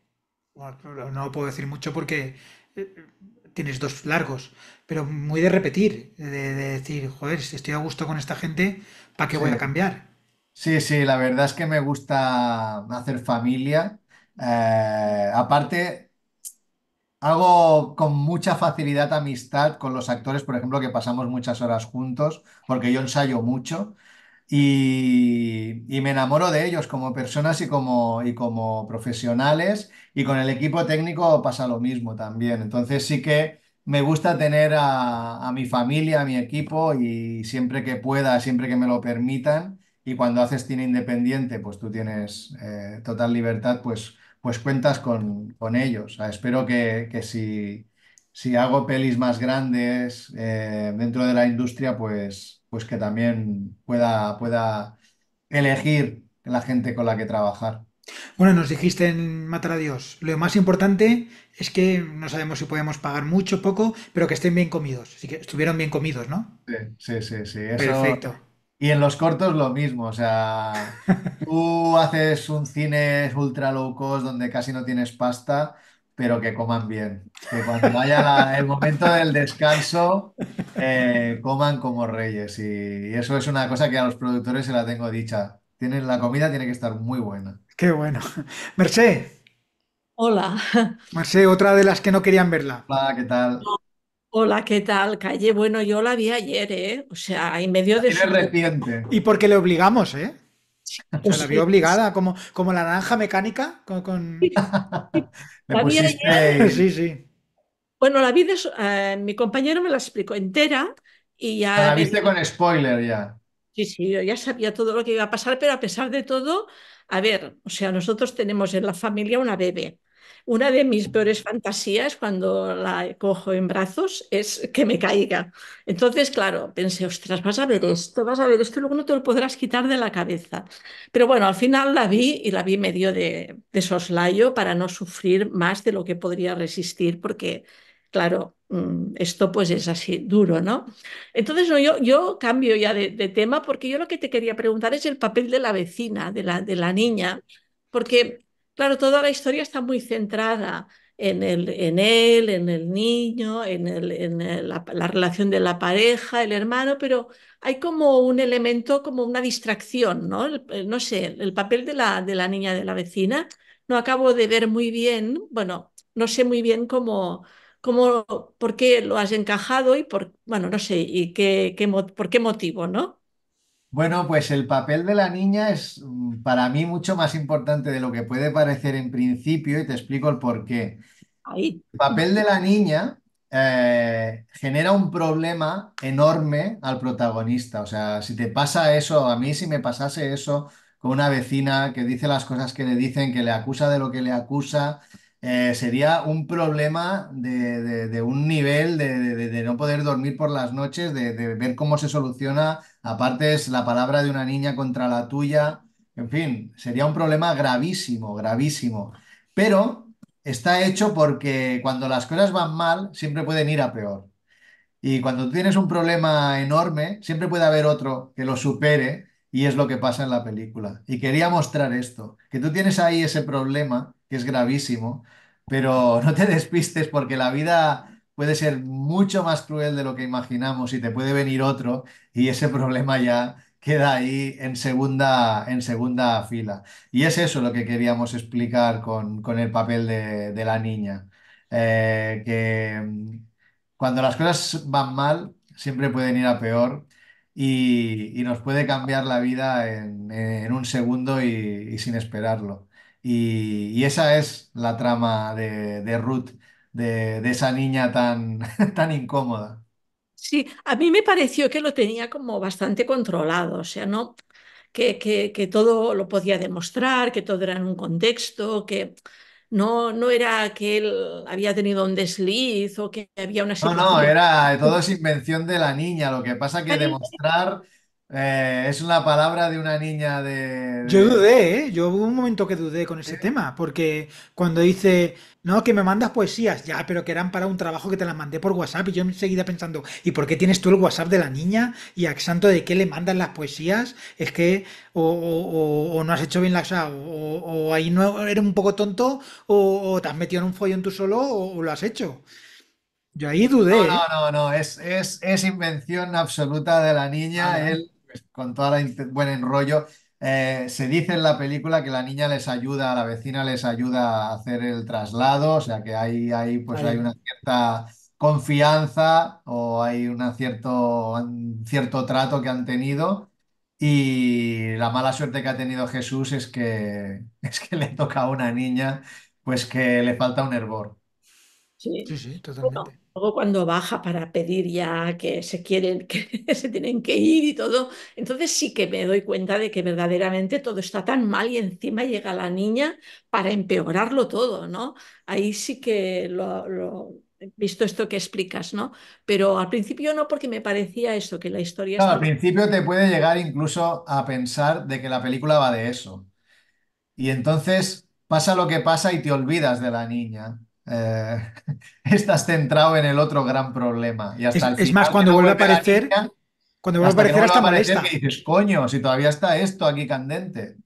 S1: no puedo decir mucho porque eh, tienes dos largos, pero muy de repetir, de, decir, joder, si estoy a gusto con esta gente, ¿para qué voy a cambiar?
S2: Sí, sí, la verdad es que me gusta hacer familia. Eh, aparte, hago con mucha facilidad amistad con los actores, por ejemplo, que pasamos muchas horas juntos, porque yo ensayo mucho. Y, me enamoro de ellos como personas y como, como profesionales y con el equipo técnico pasa lo mismo también. Entonces sí que me gusta tener a, mi familia, a mi equipo y siempre que pueda, siempre que me lo permitan y cuando haces cine independiente, pues tú tienes eh, total libertad, pues, pues cuentas con, ellos. espero que, que si, si, hago pelis más grandes eh, dentro de la industria, pues pues que también pueda, pueda elegir la gente con la que trabajar.
S1: Bueno, nos dijiste en Matar a Dios, lo más importante es que no sabemos si podemos pagar mucho, o poco, pero que estén bien comidos, así que estuvieron bien comidos, ¿no?
S2: Sí, sí, sí, sí. Perfecto. Y en los cortos lo mismo, o sea, tú haces un cine ultra low cost donde casi no tienes pasta pero que coman bien. Que cuando vaya el momento del descanso, eh, coman como reyes. Y, eso es una cosa que a los productores se la tengo dicha. Tienen, la comida tiene que estar muy buena.
S1: Qué bueno. Merced. Hola. Mercé, otra de las que no querían verla. Hola, ¿qué tal?
S7: Hola, ¿qué tal, Calle? Bueno, yo la vi ayer, ¿eh? O sea, en medio de... Su...
S1: Y porque le obligamos, ¿eh? Se la pues vi obligada, como, como la naranja mecánica, con...
S7: Bueno, la vida, eh, mi compañero me la explicó entera y ya... Ah, la viste con
S2: spoiler ya.
S7: Sí, sí, yo ya sabía todo lo que iba a pasar, pero a pesar de todo, a ver, o sea, nosotros tenemos en la familia una bebé una de mis peores fantasías cuando la cojo en brazos es que me caiga. Entonces, claro, pensé, ostras, vas a ver esto, vas a ver esto, luego no te lo podrás quitar de la cabeza. Pero bueno, al final la vi y la vi medio de, de soslayo para no sufrir más de lo que podría resistir, porque claro, mm, esto pues es así duro, ¿no? Entonces, yo, yo cambio ya de, tema porque yo lo que te quería preguntar es el papel de la vecina, de la, de la niña, porque Claro, toda la historia está muy centrada en, él, en el niño, en, la, relación de la pareja, el hermano, pero hay como un elemento, como una distracción, ¿no? no sé, el papel de la, niña de la vecina no acabo de ver muy bien, bueno, no sé muy bien cómo, por qué lo has encajado y bueno, no sé, y qué por qué motivo, ¿no?
S2: Bueno, pues el papel de la niña es mm, para mí mucho más importante de lo que puede parecer en principio y te explico el porqué. qué. El papel de la niña eh, genera un problema enorme al protagonista. O sea, si te pasa eso, a mí si me pasase eso con una vecina que dice las cosas que le dicen, que le acusa de lo que le acusa, eh, sería un problema de, un nivel de, de, no poder dormir por las noches, de, ver cómo se soluciona, aparte es la palabra de una niña contra la tuya, en fin, sería un problema gravísimo, gravísimo. Pero está hecho porque cuando las cosas van mal, siempre pueden ir a peor. Y cuando tienes un problema enorme, siempre puede haber otro que lo supere y es lo que pasa en la película. Y quería mostrar esto, que tú tienes ahí ese problema que es gravísimo, pero no te despistes porque la vida puede ser mucho más cruel de lo que imaginamos y te puede venir otro y ese problema ya queda ahí en segunda, en segunda fila. Y es eso lo que queríamos explicar con, el papel de, la niña, eh, que mm, cuando las cosas van mal, siempre pueden ir a peor. Y, nos puede cambiar la vida en, un segundo y sin esperarlo. Y, esa es la trama de, Ruth, de, esa niña tan, tan incómoda. Sí,
S7: a mí me pareció que lo tenía como bastante controlado, o sea, no que, que, todo lo podía demostrar, que todo era en un contexto, que no, no era que él había tenido un desliz o que había una situación. No, no, era todo es
S2: invención de la niña, lo que pasa que demostrar eh, es una palabra de una niña de, Yo dudé,
S1: ¿eh? Yo hubo un momento que dudé con ese tema, porque cuando dice, no, que me mandas poesías, ya, pero que eran para un trabajo que te las mandé por WhatsApp, y yo enseguida pensando, ¿y por qué tienes tú el WhatsApp de la niña? ¿Y a santo de qué le mandan las poesías? Es que o, no has hecho bien la... O, o, ahí no eres un poco tonto, o, te has metido en un en tú solo, o lo has hecho. Yo ahí dudé. No, ¿eh?
S2: no, no, Es, es, invención absoluta de la niña con toda la buen enrollo. Eh, se dice en la película que la niña les ayuda, la vecina les ayuda a hacer el traslado, o sea que hay, ahí pues hay una cierta confianza o hay cierto, un cierto trato que han tenido. Y la mala suerte que ha tenido Jesús es que, es que le toca a una niña, pues que le falta un hervor. Sí, sí, totalmente.
S7: Luego cuando baja para pedir ya que se quieren, que se tienen que ir y todo, entonces sí que me doy cuenta de que verdaderamente todo está tan mal y encima llega la niña para empeorarlo todo, ¿no? Ahí sí que lo, he visto esto que explicas, ¿no? Pero al principio no, porque me parecía eso, que la historia... al principio
S2: te puede llegar incluso a pensar de que la película va de eso. Y entonces pasa lo que pasa y te olvidas de la niña. Eh, estás centrado en el otro gran problema. es, más, cuando vuelve, a aparecer,
S1: cuando vuelve a aparecer, hasta molesta.
S2: Y dices, coño, si todavía está esto aquí candente.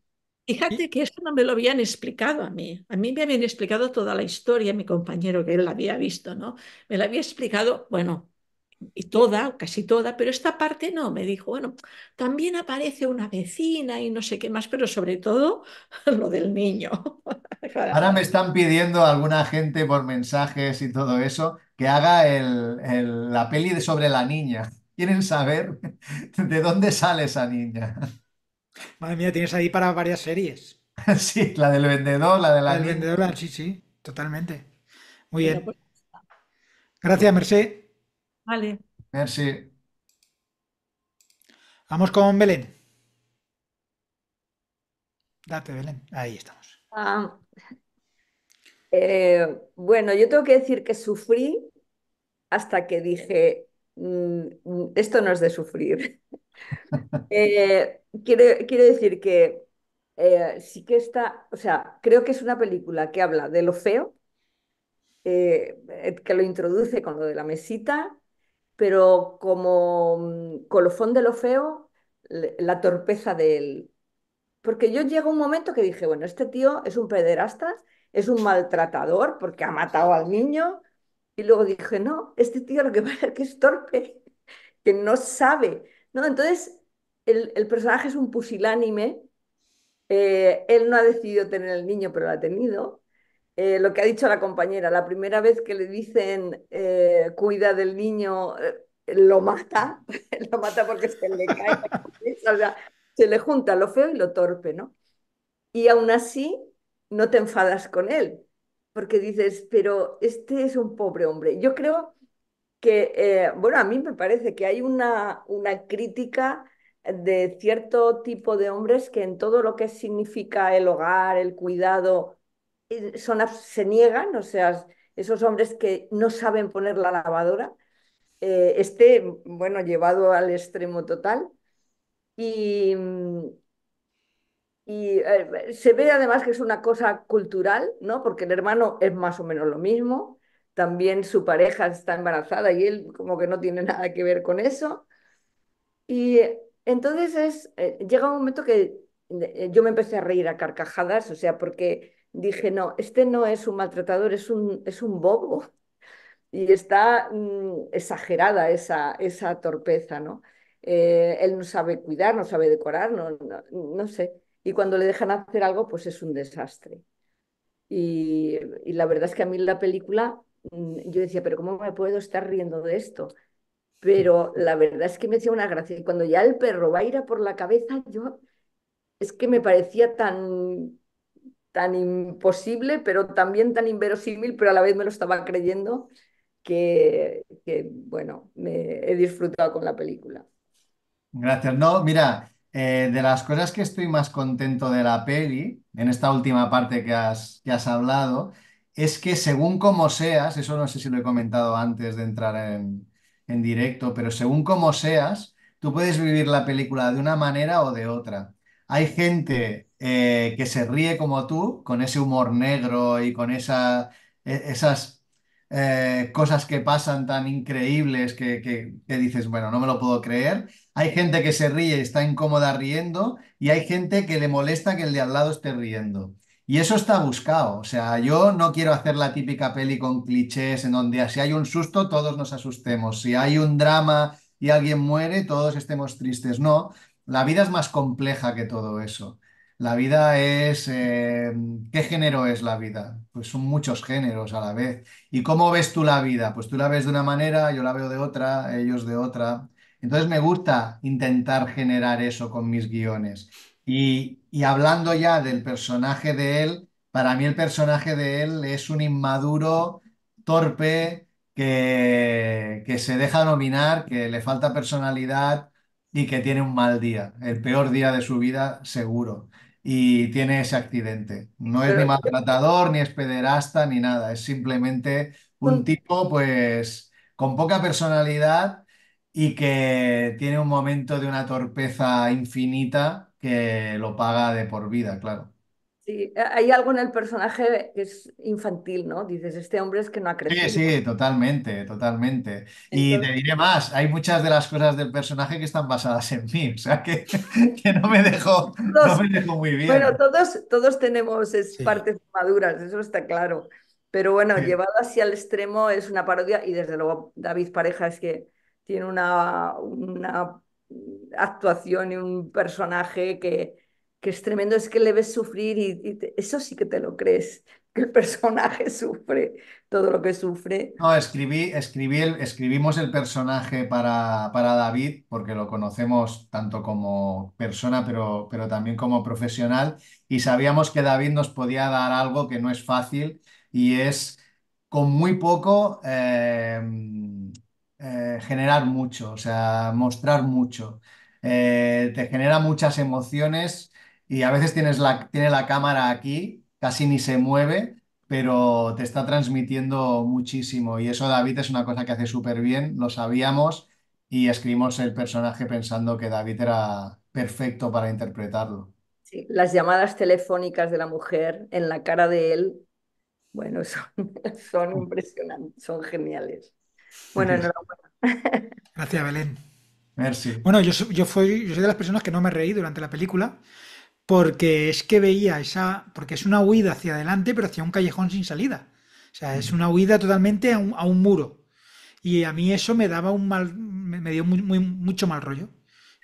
S7: Fíjate que eso no me lo habían explicado a mí. A mí me habían explicado toda la historia, mi compañero que él la había visto, ¿no? Me la había explicado, bueno, y toda, casi toda, pero esta parte no, me dijo, bueno, también aparece una vecina y no sé qué más, pero sobre todo lo del niño.
S2: Ahora me están pidiendo alguna gente por mensajes y todo eso que haga la peli sobre la niña. Quieren saber de dónde sale esa niña. Madre mía, tienes
S1: ahí para varias series. Sí, la del vendedor, la de la, la vendedor, sí, sí, totalmente. Muy bien. Pues Gracias, Merced. Vale. Merci. Vamos con Belén. Date, Belén. Ahí estamos.
S8: Ah, eh, bueno, yo tengo que decir que sufrí hasta que dije, mm, mm, esto no es de sufrir. Eh, quiero, decir que eh, sí que está, o sea, creo que es una película que habla de lo feo, que lo introduce con lo de la mesita, pero como mm, colofón de lo feo, la torpeza de él. Porque yo llego un momento que dije, bueno, este tío es un pederasta, es un maltratador porque ha matado al niño. Y luego dije, no, este tío lo que pasa es que es torpe, que no sabe. ¿no? Entonces, el, personaje es un pusilánime. Eh, él no ha decidido tener el niño, pero lo ha tenido. Eh, lo que ha dicho la compañera, la primera vez que le dicen eh, cuida del niño, eh, lo mata, lo mata porque se le cae, o sea, se le junta lo feo y lo torpe, ¿no? Y aún así no te enfadas con él, porque dices, pero este es un pobre hombre. Yo creo que, bueno, a mí me parece que hay una, una crítica de cierto tipo de hombres que en todo lo que significa el hogar, el cuidado, son, se niegan, o sea, esos hombres que no saben poner la lavadora, eh, este, bueno, llevado al extremo total. Y, eh, se ve además que es una cosa cultural, ¿no? Porque el hermano es más o menos lo mismo, también su pareja está embarazada y él como que no tiene nada que ver con eso. Y entonces es, eh, llega un momento que eh, yo me empecé a reír a carcajadas, o sea, porque dije, no, este no es un maltratador, es un, es un bobo. Y está mm, exagerada esa, esa torpeza, ¿no? Eh, él no sabe cuidar, no sabe decorar, no, no, sé. Y cuando le dejan hacer algo, pues es un desastre. Y, y la verdad es que a mí la película, mm, yo decía, pero ¿cómo me puedo estar riendo de esto? Pero la verdad es que me hacía una gracia. Y cuando ya el perro va a ir por la cabeza, yo es que me parecía tan, tan imposible, pero también tan inverosímil, pero a la vez me lo estaba creyendo, que, bueno, me he disfrutado con la película.
S2: Gracias. No, mira, eh, de las cosas que estoy más contento de la peli, en esta última parte que has, has hablado, es que según como seas, eso no sé si lo he comentado antes de entrar en, en directo, pero según como seas, tú puedes vivir la película de una manera o de otra. Hay gente eh, que se ríe como tú, con ese humor negro y con e-, esas eh, cosas que pasan tan increíbles que, que, dices, bueno, no me lo puedo creer. Hay gente que se ríe y está incómoda riendo y hay gente que le molesta que el de al lado esté riendo. Y eso está buscado. O sea, yo no quiero hacer la típica peli con clichés en donde si hay un susto todos nos asustemos. Si hay un drama y alguien muere, todos estemos tristes. No, la vida es más compleja que todo eso. La vida es, em, ¿qué género es la vida? Pues son muchos géneros a la vez. ¿Y cómo ves tú la vida? Pues tú la ves de una manera, yo la veo de otra, ellos de otra. Entonces me gusta intentar generar eso con mis guiones. Y, hablando ya del personaje de él, para mí el personaje de él es un inmaduro, torpe, que, que se deja dominar, que le falta personalidad y que tiene un mal día, el peor día de su vida seguro y tiene ese accidente. No es ni maltratador, ni es pederasta, ni nada. Es simplemente un tipo, pues, con poca personalidad y que tiene un momento de una torpeza infinita que lo paga de por vida, claro.
S8: Sí, eh, hay algo en el personaje que es infantil, ¿no? Dices,
S2: este hombre es que no ha crecido. Sí, sí, totalmente, totalmente. Y te diré más, hay muchas de las cosas del personaje que están basadas en mí, o sea que, no, me dejo, muy bien. Bueno,
S8: todos, todos tenemos partes maduras, eso está claro. Pero bueno, llevado hacia el extremo es una parodia y desde luego David Pareja es que tiene una actuación y un personaje que que es tremendo, es que le ves sufrir y, eso sí que te lo crees, que el personaje sufre todo lo que sufre.
S2: No, escribí, escribí escribimos el personaje para, David, porque lo conocemos tanto como persona, pero, pero también como profesional, y sabíamos que David nos podía dar algo que no es fácil y es con muy poco em, eh, generar mucho, o sea, mostrar mucho. Eh, te genera muchas emociones y a veces tienes la, tiene la cámara aquí, casi ni se mueve, pero te está transmitiendo muchísimo. Y eso, David, es una cosa que hace súper bien, lo sabíamos y escribimos el personaje pensando que David era perfecto para interpretarlo.
S8: las llamadas telefónicas de la mujer en la cara de él, bueno, son, son impresionantes, son geniales. Bueno,
S1: enhorabuena. Gracias, Belén. Bueno, yo, yo, fui, yo soy de las personas que no me reí durante la película porque es que veía esa, porque es una huida hacia adelante, pero hacia un callejón sin salida. O sea, es mm. una huida totalmente a un, muro. Y a mí eso me daba un mal, me dio muy, mucho mal rollo.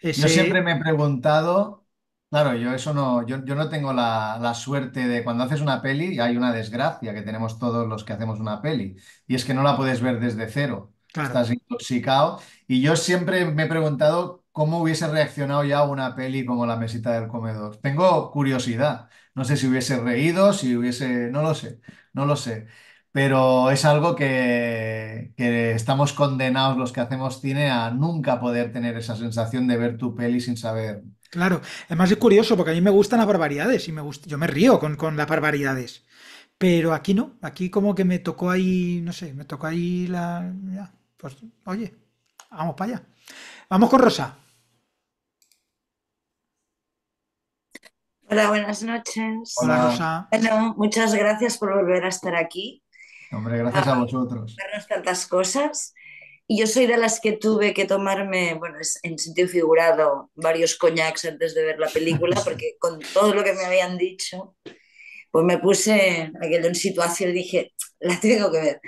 S1: Yo siempre me
S2: he preguntado,
S1: claro, yo eso no,
S2: yo, no tengo la, suerte de cuando haces una peli, hay una desgracia que tenemos todos los que hacemos una peli, y es que no la puedes ver desde cero. Estás intoxicado. Y yo siempre me he preguntado cómo hubiese reaccionado ya una peli como La mesita del comedor. Tengo curiosidad. No sé si hubiese reído, si hubiese... No lo sé, no lo sé. Pero es algo que, estamos condenados los que hacemos cine a nunca
S1: poder tener esa sensación de ver tu peli sin saber. Claro, además es curioso porque a mí me gustan las barbaridades y me gusta, yo me río con, con las barbaridades. Pero aquí no, aquí como que me tocó ahí, no sé, me tocó ahí la... Pues oye, vamos para allá. Vamos con Rosa.
S9: Hola, buenas noches. Hola, Rosa. Bueno, muchas gracias por volver a estar aquí.
S2: Hombre, gracias a, a ah, Por
S9: Vernos tantas cosas. Y yo soy de las que tuve que tomarme, bueno, en sentido figurado, varios coñacs antes de ver la película, porque con todo lo que me habían dicho, pues me puse aquello en situación y dije, la tengo que ver.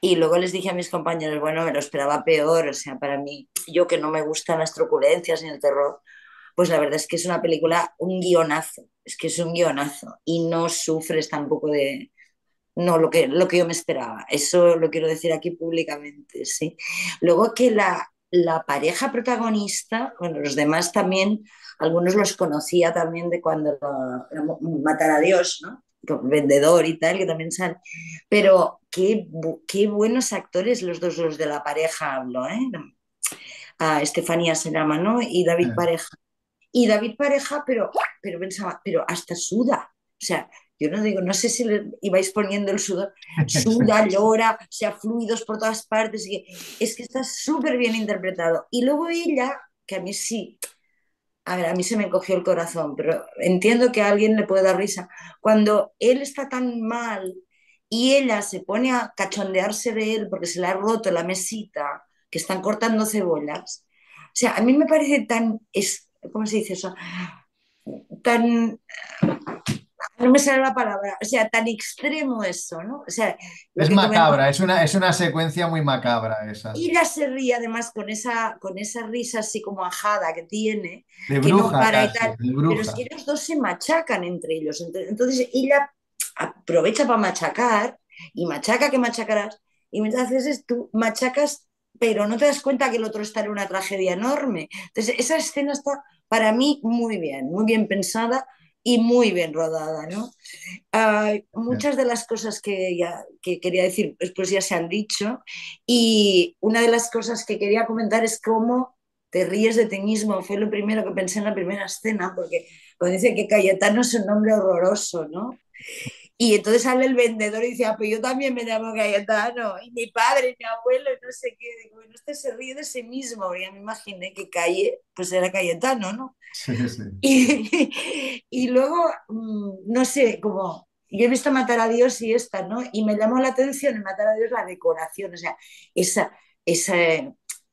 S9: Y luego les dije a mis compañeros, bueno, me lo esperaba peor, o sea, para mí, yo que no me gustan las truculencias ni el terror, pues la verdad es que es una película, un guionazo, es que es un guionazo y no sufres tampoco de, no lo que, lo que yo me esperaba. Eso lo quiero decir aquí públicamente, sí. Luego que la, pareja protagonista, bueno, los demás también, algunos los conocía también de cuando matar a Dios, ¿no? vendedor y tal, que también sale. Pero qué, qué buenos actores los dos, los de la pareja hablo, ¿eh? A ah, Estefanía se llama, ¿no? Y David eh. Pareja. Y David Pareja, pero, pero pensaba, pero hasta suda. O sea, yo no digo, no sé si le ibais poniendo el sudor, suda, llora, se sea, fluidos por todas partes. es que está súper bien interpretado. Y luego ella, que a mí sí, a ver, a mí se me cogió el corazón, pero entiendo que a alguien le puede dar risa. Cuando él está tan mal y ella se pone a cachondearse de él porque se le ha roto la mesita, que están cortando cebollas. O sea, a mí me parece tan ¿cómo se dice eso? Tan, no me sale la palabra, o sea, tan extremo eso, ¿no? sea, es macabra,
S2: es, una, es una secuencia muy macabra esa. Y
S9: la se ríe además con esa, con esa risa así como ajada que tiene, de pero es que ellos dos se machacan entre ellos, entonces ella aprovecha para machacar y machaca que machacarás, y mientras haces tú machacas pero no te das cuenta que el otro está en una tragedia enorme. Entonces, esa escena está para mí muy bien, muy bien pensada y muy bien rodada. ¿no? muchas de las cosas que, ya, que quería decir después ya se han dicho y una de las cosas que quería comentar es cómo te ríes de ti mismo. Fue lo primero que pensé en la primera escena, porque cuando dice que Cayetano es un nombre horroroso, ¿no? Y entonces sale el vendedor y dice, ah, pues yo también me llamo Cayetano, y mi padre, y mi abuelo, y no sé qué. bueno, este se ríe de sí mismo, ya me imaginé que Calle, pues era Cayetano, ¿no? Sí, sí. Y, luego, mm, no sé, como yo he visto Matar a Dios y esta, ¿no? Y me llamó la atención en Matar a Dios la decoración, o sea, esa, esa,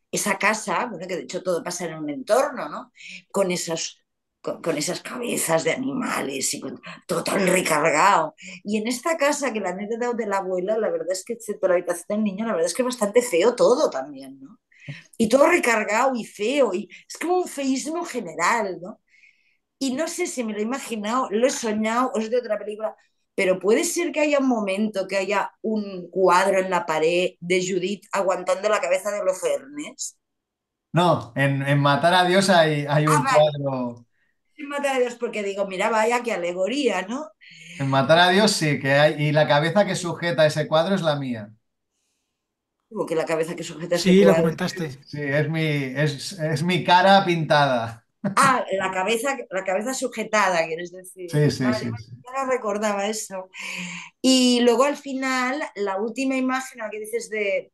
S9: esa casa, bueno, que de hecho todo pasa en un entorno, ¿no? Con esos con, esas cabezas de animales y todo tan recargado. Y en esta casa, que la dado de la abuela, la verdad es que, excepto la habitación del niño, la verdad es que es bastante feo todo también, ¿no? Y todo recargado y feo, y es como un feísmo general, ¿no? Y no sé si me lo he imaginado, lo he soñado, o es de otra película, pero puede ser que haya un momento, que haya un cuadro en la pared de Judith aguantando la cabeza de los
S2: No, en, en Matar a Dios hay, hay ah, un cuadro
S9: matar a Dios porque digo, mira, vaya, qué alegoría, ¿no?
S2: En matar a Dios sí, que hay, y la cabeza que sujeta ese cuadro es la mía.
S9: Como que la cabeza que sujeta ese cuadro. Sí, lo
S2: comentaste. Sí, es mi, es, es, mi cara pintada.
S9: Ah, la cabeza, la cabeza sujetada, quieres decir. Sí, sí, sí, recordaba eso. Y luego al final, la última imagen, que dices de,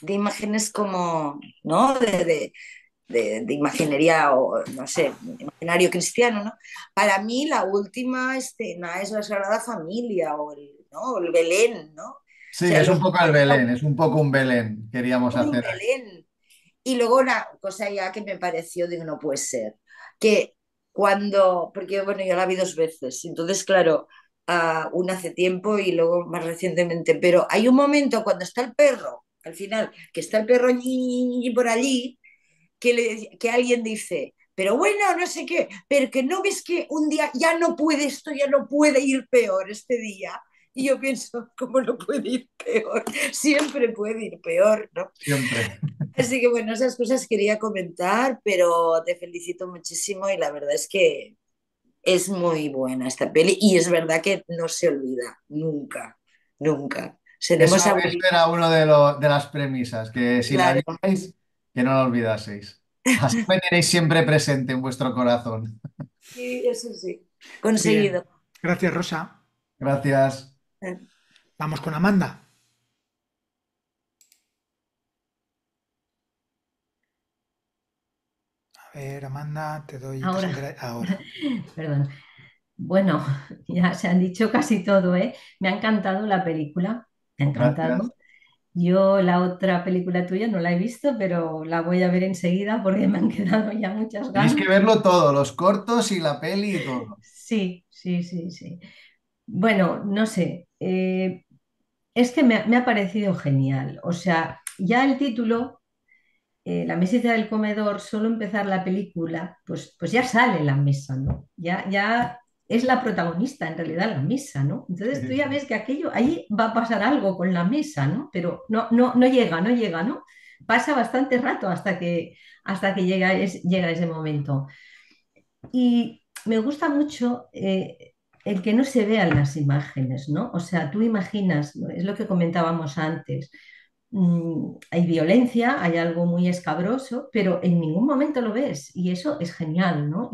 S9: de imágenes como, ¿no? de, de, imaginería o, no sé, imaginario cristiano, ¿no? Para mí la última escena es la Sagrada Familia o el, ¿no? el Belén, ¿no?
S2: Sí, es un poco el Belén, es un poco un Belén, queríamos un hacer.
S9: Belén. Y luego una cosa ya que me pareció, digo, no puede ser, que cuando, porque bueno, yo la vi dos veces, entonces claro, ah, una hace tiempo y luego más recientemente, pero hay un momento cuando está el perro, al final, que está el perro por allí, que, alguien dice, pero bueno, no sé qué, pero que no ves que un día ya no puede esto, ya no puede ir peor este día. Y yo pienso, ¿cómo no puede ir peor? Siempre puede ir peor, ¿no? Siempre. Así que bueno, esas cosas quería comentar, pero te felicito muchísimo y la verdad es que es muy
S2: buena esta peli y es
S9: verdad que no se olvida, nunca, nunca. Seremos
S2: era una de, las premisas, que si la veis que no lo olvidaseis. Así me tenéis siempre presente en vuestro corazón.
S4: Sí, eso sí.
S2: Conseguido.
S1: Gracias, Rosa.
S2: Gracias. Eh.
S1: Vamos con Amanda. A ver, Amanda, te doy ahora. Perdón.
S10: Bueno, ya se han dicho casi todo, ¿eh? Me ha encantado la película. Me ha encantado. Yo la otra película tuya no la he visto, pero la voy a ver enseguida porque me han quedado ya muchas ganas. Tienes que
S2: verlo todo, los cortos y la peli y todo.
S10: Sí, sí, sí, sí. Bueno, no sé. Eh, es que me, ha parecido genial. O sea, ya el título, eh, La mesita del comedor, solo empezar la película, pues, pues ya sale la mesa, ¿no? Ya, ya es la protagonista en realidad la misa, ¿no? Entonces tú ya ves que aquello, ahí va a pasar algo con la mesa, ¿no? Pero no, no, no llega, no llega, ¿no? Pasa bastante rato hasta que, hasta llega, ese momento. Y me gusta mucho eh, el que no se vean las imágenes, ¿no? O sea, tú imaginas, es lo que comentábamos antes, mm, hay violencia, hay algo muy escabroso, pero en
S2: ningún momento lo ves y eso es genial, ¿no?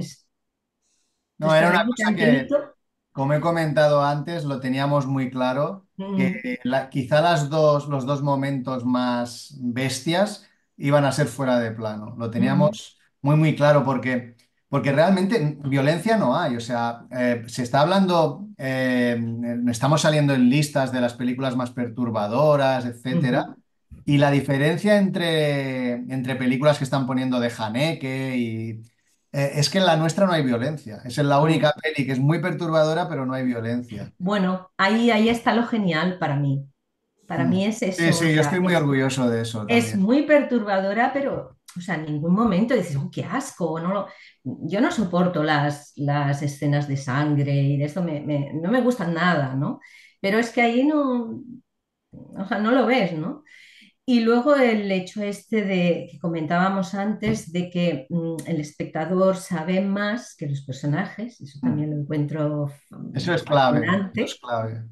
S2: No, pues era una cosa que, como he comentado antes, lo teníamos muy claro, mm. que quizá las dos, los dos momentos más bestias iban a ser fuera de plano. Lo teníamos mm. muy, muy claro porque, porque realmente violencia no hay. O sea, eh, se está hablando, eh, estamos saliendo en listas de las películas más perturbadoras, etc. Y la diferencia entre, entre películas que están poniendo de Haneke y eh, es que en la nuestra no hay violencia. es es la mm. única peli que es muy perturbadora, pero no hay violencia.
S10: Bueno, ahí, ahí está lo genial para mí. Para mm. mí es eso. Sí, sí, yo estoy muy
S2: orgulloso de eso. Es
S10: muy perturbadora, pero, en ningún momento dices, oh, qué asco. No Yo no soporto las, las escenas de sangre y de eso, no me gustan nada, ¿no? Pero es que ahí no, no lo ves, ¿no? Y luego el hecho este de que comentábamos antes de que mm, el espectador sabe más que los personajes, eso mm. también lo encuentro eso es clave, eso es clave.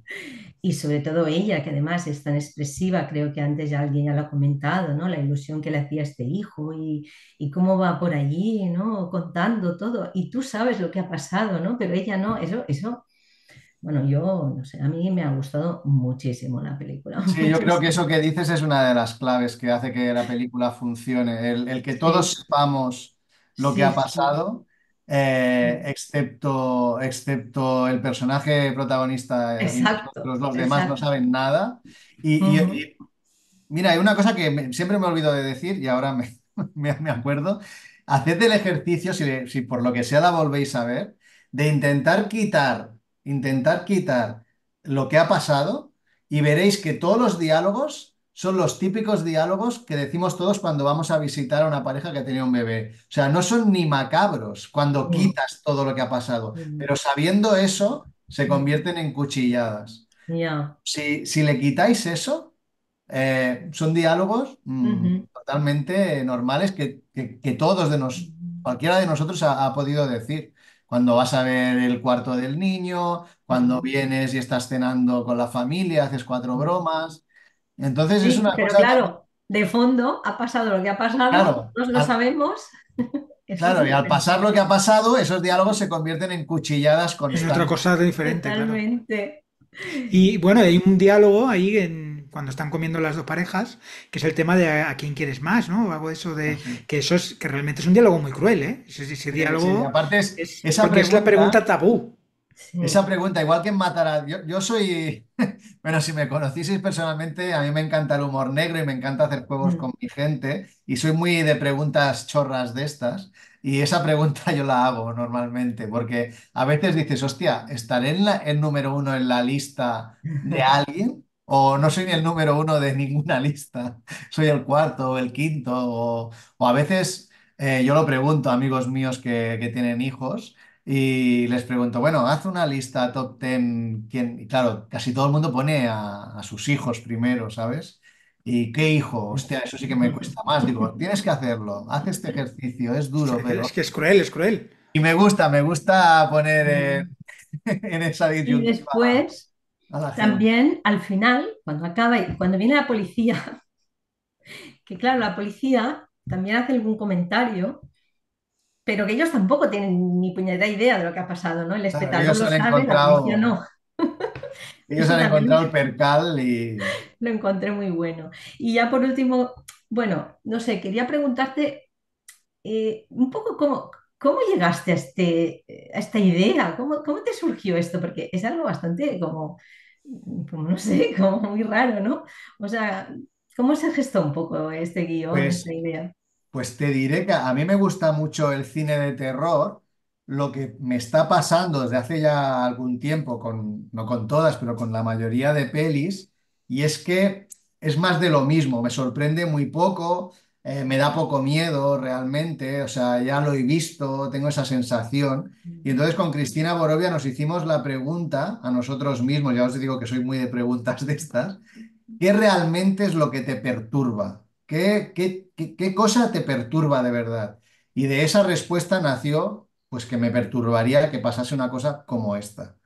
S10: Y sobre todo ella, que además es tan expresiva, creo que antes ya alguien ya lo ha comentado, ¿no? La ilusión que le hacía este hijo y, y cómo va por allí, ¿no? Contando todo. Y tú sabes lo que ha pasado, ¿no? Pero ella no, eso, eso bueno, yo, no sé, a mí me ha gustado muchísimo la película. Sí, yo creo
S2: que eso que dices es una de las claves que hace que la película funcione, el, que todos sepamos lo que ha pasado. Eh, excepto, excepto el personaje protagonista, eh, exacto, los demás no saben nada. Y, mira, hay una cosa que siempre me olvido de decir y ahora me, acuerdo. Haced el ejercicio, si, si por lo que sea la volvéis a ver, de intentar quitar intentar quitar lo que ha pasado y veréis que todos los diálogos son los típicos diálogos que decimos todos cuando vamos a visitar a una pareja que tenía un bebé. O sea, no son ni macabros cuando quitas todo lo que ha pasado, pero sabiendo eso, se convierten en cuchilladas. Si, le quitáis eso, eh, son diálogos mm, totalmente normales que, todos de nos, cualquiera de nosotros ha podido decir cuando vas a ver el cuarto del niño, cuando vienes y estás cenando con la familia, haces cuatro bromas. Entonces es una pero cosa Claro,
S10: de fondo ha pasado lo que ha pasado, claro, lo sabemos.
S1: Claro, y al
S2: pasar lo que ha pasado, esos diálogos se convierten en cuchilladas con Es otra
S1: cosa diferente. Y bueno, hay un diálogo ahí en, cuando están comiendo las dos parejas, que es el tema de a, quién quieres más, ¿no? Algo eso de que eso es que realmente es un diálogo muy cruel, ¿eh? Ese, diálogo. aparte
S2: es, esa es la pregunta tabú. Esa pregunta, igual que en a yo, soy, bueno, si me conocieseis personalmente, a mí me encanta el humor negro y me encanta hacer juegos mm. con mi gente y soy muy de preguntas chorras de estas. Y esa pregunta yo la hago normalmente, porque a veces dices, hostia, ¿estaré en la, el número uno en la lista de alguien? o no soy ni el número uno de ninguna lista, soy el cuarto o el quinto, o, a veces eh, yo lo pregunto a amigos míos que, tienen hijos y les pregunto, bueno, haz una lista top ten. ¿quién? Y claro, casi todo el mundo pone a, sus hijos primero, ¿sabes? ¿Y qué hijo? Hostia, eso sí que me cuesta más. Digo, tienes que hacerlo, haz este ejercicio, es duro, pero... Es que es cruel, es cruel. Y me gusta, me gusta poner mm. en, esa disyuntiva. Y
S10: después,
S2: también
S10: al final, cuando acaba y cuando viene la policía, que claro, la policía también hace algún comentario, pero que ellos tampoco tienen ni puñetera idea de lo que ha pasado, ¿no? El espectador lo sabe, la policía no.
S2: ellos han encontrado el percal y...
S10: Lo encontré muy bueno. Y ya por último, bueno, no sé, quería preguntarte eh, un poco cómo, ¿Cómo llegaste a, este, a esta idea? ¿Cómo, ¿Cómo, te surgió esto? Porque es algo bastante como no sé, como muy raro, ¿no? O sea, ¿cómo se gestó un poco este guión, pues esta idea?
S2: Pues te diré que a mí me gusta mucho el cine de terror. Lo que me está pasando desde hace ya algún tiempo, con, no con todas, pero con la mayoría de pelis, y es que es más de lo mismo, me sorprende muy poco, eh, me da poco miedo realmente, o sea, ya lo he visto, tengo esa sensación. Y entonces con Cristina Borovia nos hicimos la pregunta a nosotros mismos, ya os digo que soy muy de preguntas de estas, ¿qué realmente es lo que te perturba? ¿Qué, qué cosa te perturba de verdad? Y de esa respuesta nació, pues que me perturbaría que pasase una cosa como esta.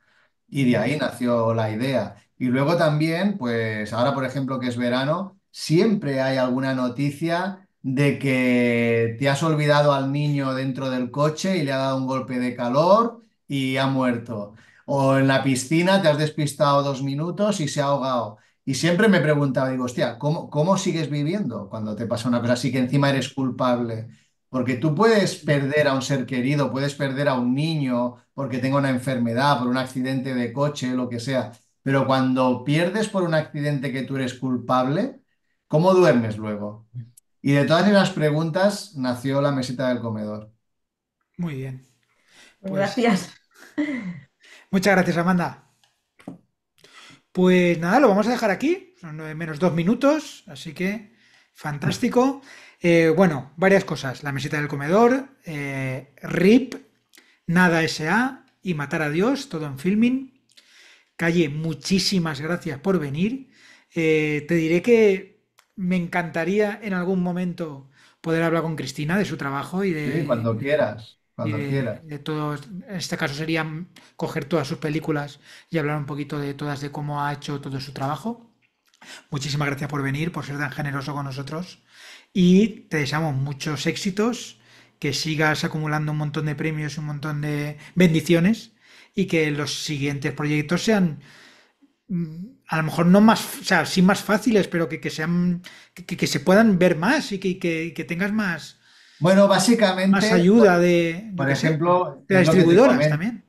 S2: Y de ahí nació la idea. Y luego también, pues ahora por ejemplo que es verano, siempre hay alguna noticia de que te has olvidado al niño dentro del coche y le ha dado un golpe de calor y ha muerto. O en la piscina te has despistado dos minutos y se ha ahogado. Y siempre me preguntaba, digo, hostia, ¿cómo, sigues viviendo cuando te pasa una cosa así que encima eres culpable? Porque tú puedes perder a un ser querido, puedes perder a un niño porque tenga una enfermedad, por un accidente de coche, lo que sea. Pero cuando pierdes por un accidente que tú eres culpable, ¿cómo duermes luego? Y de todas las preguntas nació la
S1: mesita del comedor. Muy bien. Pues pues gracias. Muchas gracias, Amanda. Pues nada, lo vamos a dejar aquí. Son menos dos minutos, así que fantástico. Eh, bueno, varias cosas. La mesita del comedor, eh, RIP, Nada S.A. y Matar a Dios, todo en filming. Calle, muchísimas gracias por venir. Eh, te diré que me encantaría en algún momento poder hablar con Cristina de su trabajo y de... Sí, cuando quieras.
S2: Cuando quieras.
S1: en este caso sería coger todas sus películas y hablar un poquito de todas, de cómo ha hecho todo su trabajo. Muchísimas gracias por venir, por ser tan generoso con nosotros y te deseamos muchos éxitos, que sigas acumulando un montón de premios, y un montón de bendiciones y que los siguientes proyectos sean mm, a lo mejor no más, o sea, sí más fáciles, pero que, sean, que, se puedan ver más y que, tengas más. Bueno, básicamente. Más ayuda de. Por ejemplo. de también.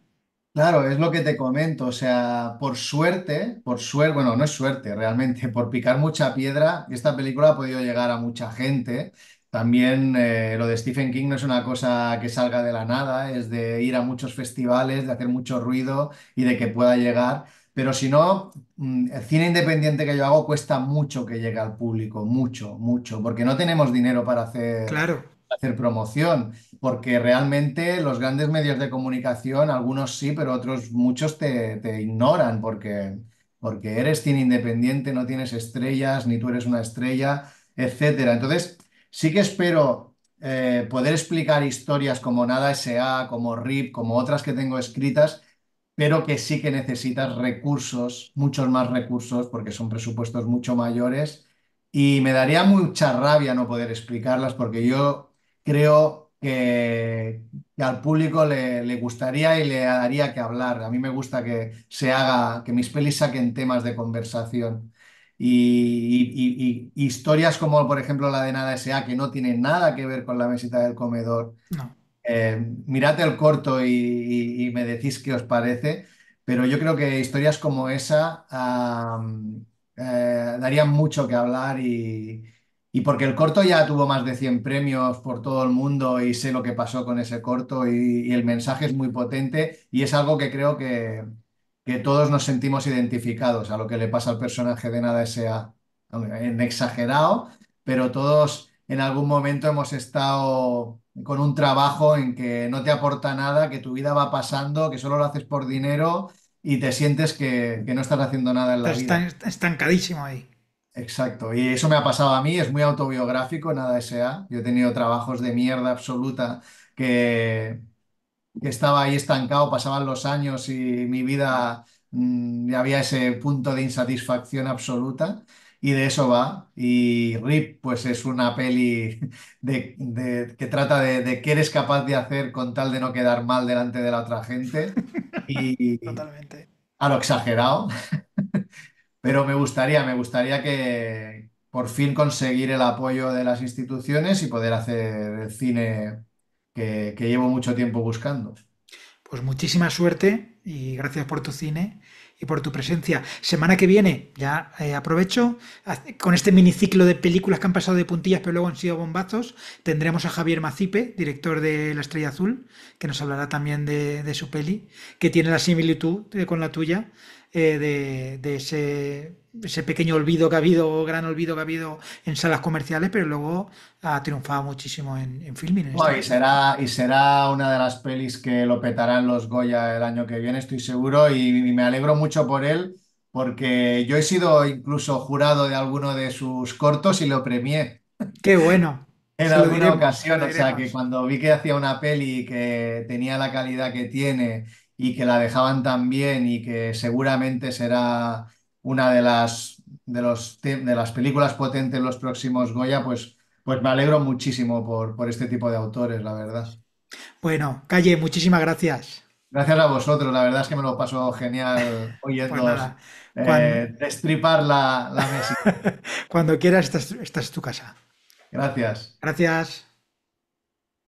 S1: Claro, es lo
S2: que te comento. O sea, por suerte, por suerte, bueno, no es suerte realmente, por picar mucha piedra, esta película ha podido llegar a mucha gente. También eh, lo de Stephen King no es una cosa que salga de la nada, es de ir a muchos festivales, de hacer mucho ruido y de que pueda llegar. Pero si no, mm, el cine independiente que yo hago cuesta mucho que llegue al público, mucho, mucho, porque no tenemos dinero para hacer, claro. hacer promoción, porque realmente los grandes medios de comunicación, algunos sí, pero otros muchos te, ignoran porque, porque eres cine independiente, no tienes estrellas, ni tú eres una estrella, etc. Entonces, sí que espero eh, poder explicar historias como Nada S.A., como RIP, como otras que tengo escritas, pero que sí que necesitas recursos, muchos más recursos, porque son presupuestos mucho mayores. Y me daría mucha rabia no poder explicarlas, porque yo creo que, al público le, gustaría y le haría que hablar. A mí me gusta que se haga, que mis pelis saquen temas de conversación. Y, historias como, por ejemplo, la de Nada S.A., que no tiene nada que ver con la mesita del comedor, no. Eh, mirad el corto y, me decís qué os parece, pero yo creo que historias como esa eh, darían mucho que hablar y, porque el corto ya tuvo más de 100 premios por todo el mundo y sé lo que pasó con ese corto y, el mensaje es muy potente y es algo que creo que, que todos nos sentimos identificados a lo que le pasa al personaje de Nada sea en exagerado, pero todos en algún momento hemos estado con un trabajo en que no te aporta nada, que tu vida va pasando, que solo lo haces por dinero y te sientes que, no estás haciendo nada en la Está vida. Estancadísimo ahí. Exacto, y eso me ha pasado a mí, es muy autobiográfico, nada SEA. Yo he tenido trabajos de mierda absoluta que, estaba ahí estancado, pasaban los años y mi vida mm, había ese punto de insatisfacción absoluta y de eso va. Y RIP, pues es una peli que trata de, de, qué eres capaz de hacer con tal de no quedar mal delante de la otra gente. Y Totalmente. A lo exagerado. Pero me gustaría, me gustaría que por fin conseguir el apoyo de las instituciones y poder hacer el cine que llevo mucho tiempo buscando.
S1: Pues muchísima suerte y gracias por tu cine y por tu presencia. Semana que viene, ya eh, aprovecho, con este miniciclo de películas que han pasado de puntillas pero luego han sido bombazos, tendremos a Javier Macipe, director de La Estrella Azul, que nos hablará también de, de su peli, que tiene la similitud eh, con la tuya eh, de, ese, pequeño olvido que ha habido, gran olvido que ha habido en salas comerciales, pero luego ha triunfado muchísimo en, en filming. y,
S2: será, y será una de las pelis que lo petarán los Goya el año que viene, estoy seguro, y, me alegro mucho por él, porque yo he sido incluso jurado de alguno de sus cortos y lo premié. Qué bueno.
S3: En alguna ocasión, o sea,
S2: que cuando vi que hacía una peli que tenía la calidad que tiene y que la dejaban tan bien y que seguramente será una de las, de los, de las películas potentes en los próximos Goya, pues, pues me alegro muchísimo por, por este tipo de autores, la verdad.
S1: Bueno, Calle, muchísimas gracias.
S2: Gracias a vosotros, la verdad es que me lo paso genial pues oyendo eh, destripar la, mesa.
S1: Cuando quieras, esta es tu casa.
S2: Gracias. Gracias.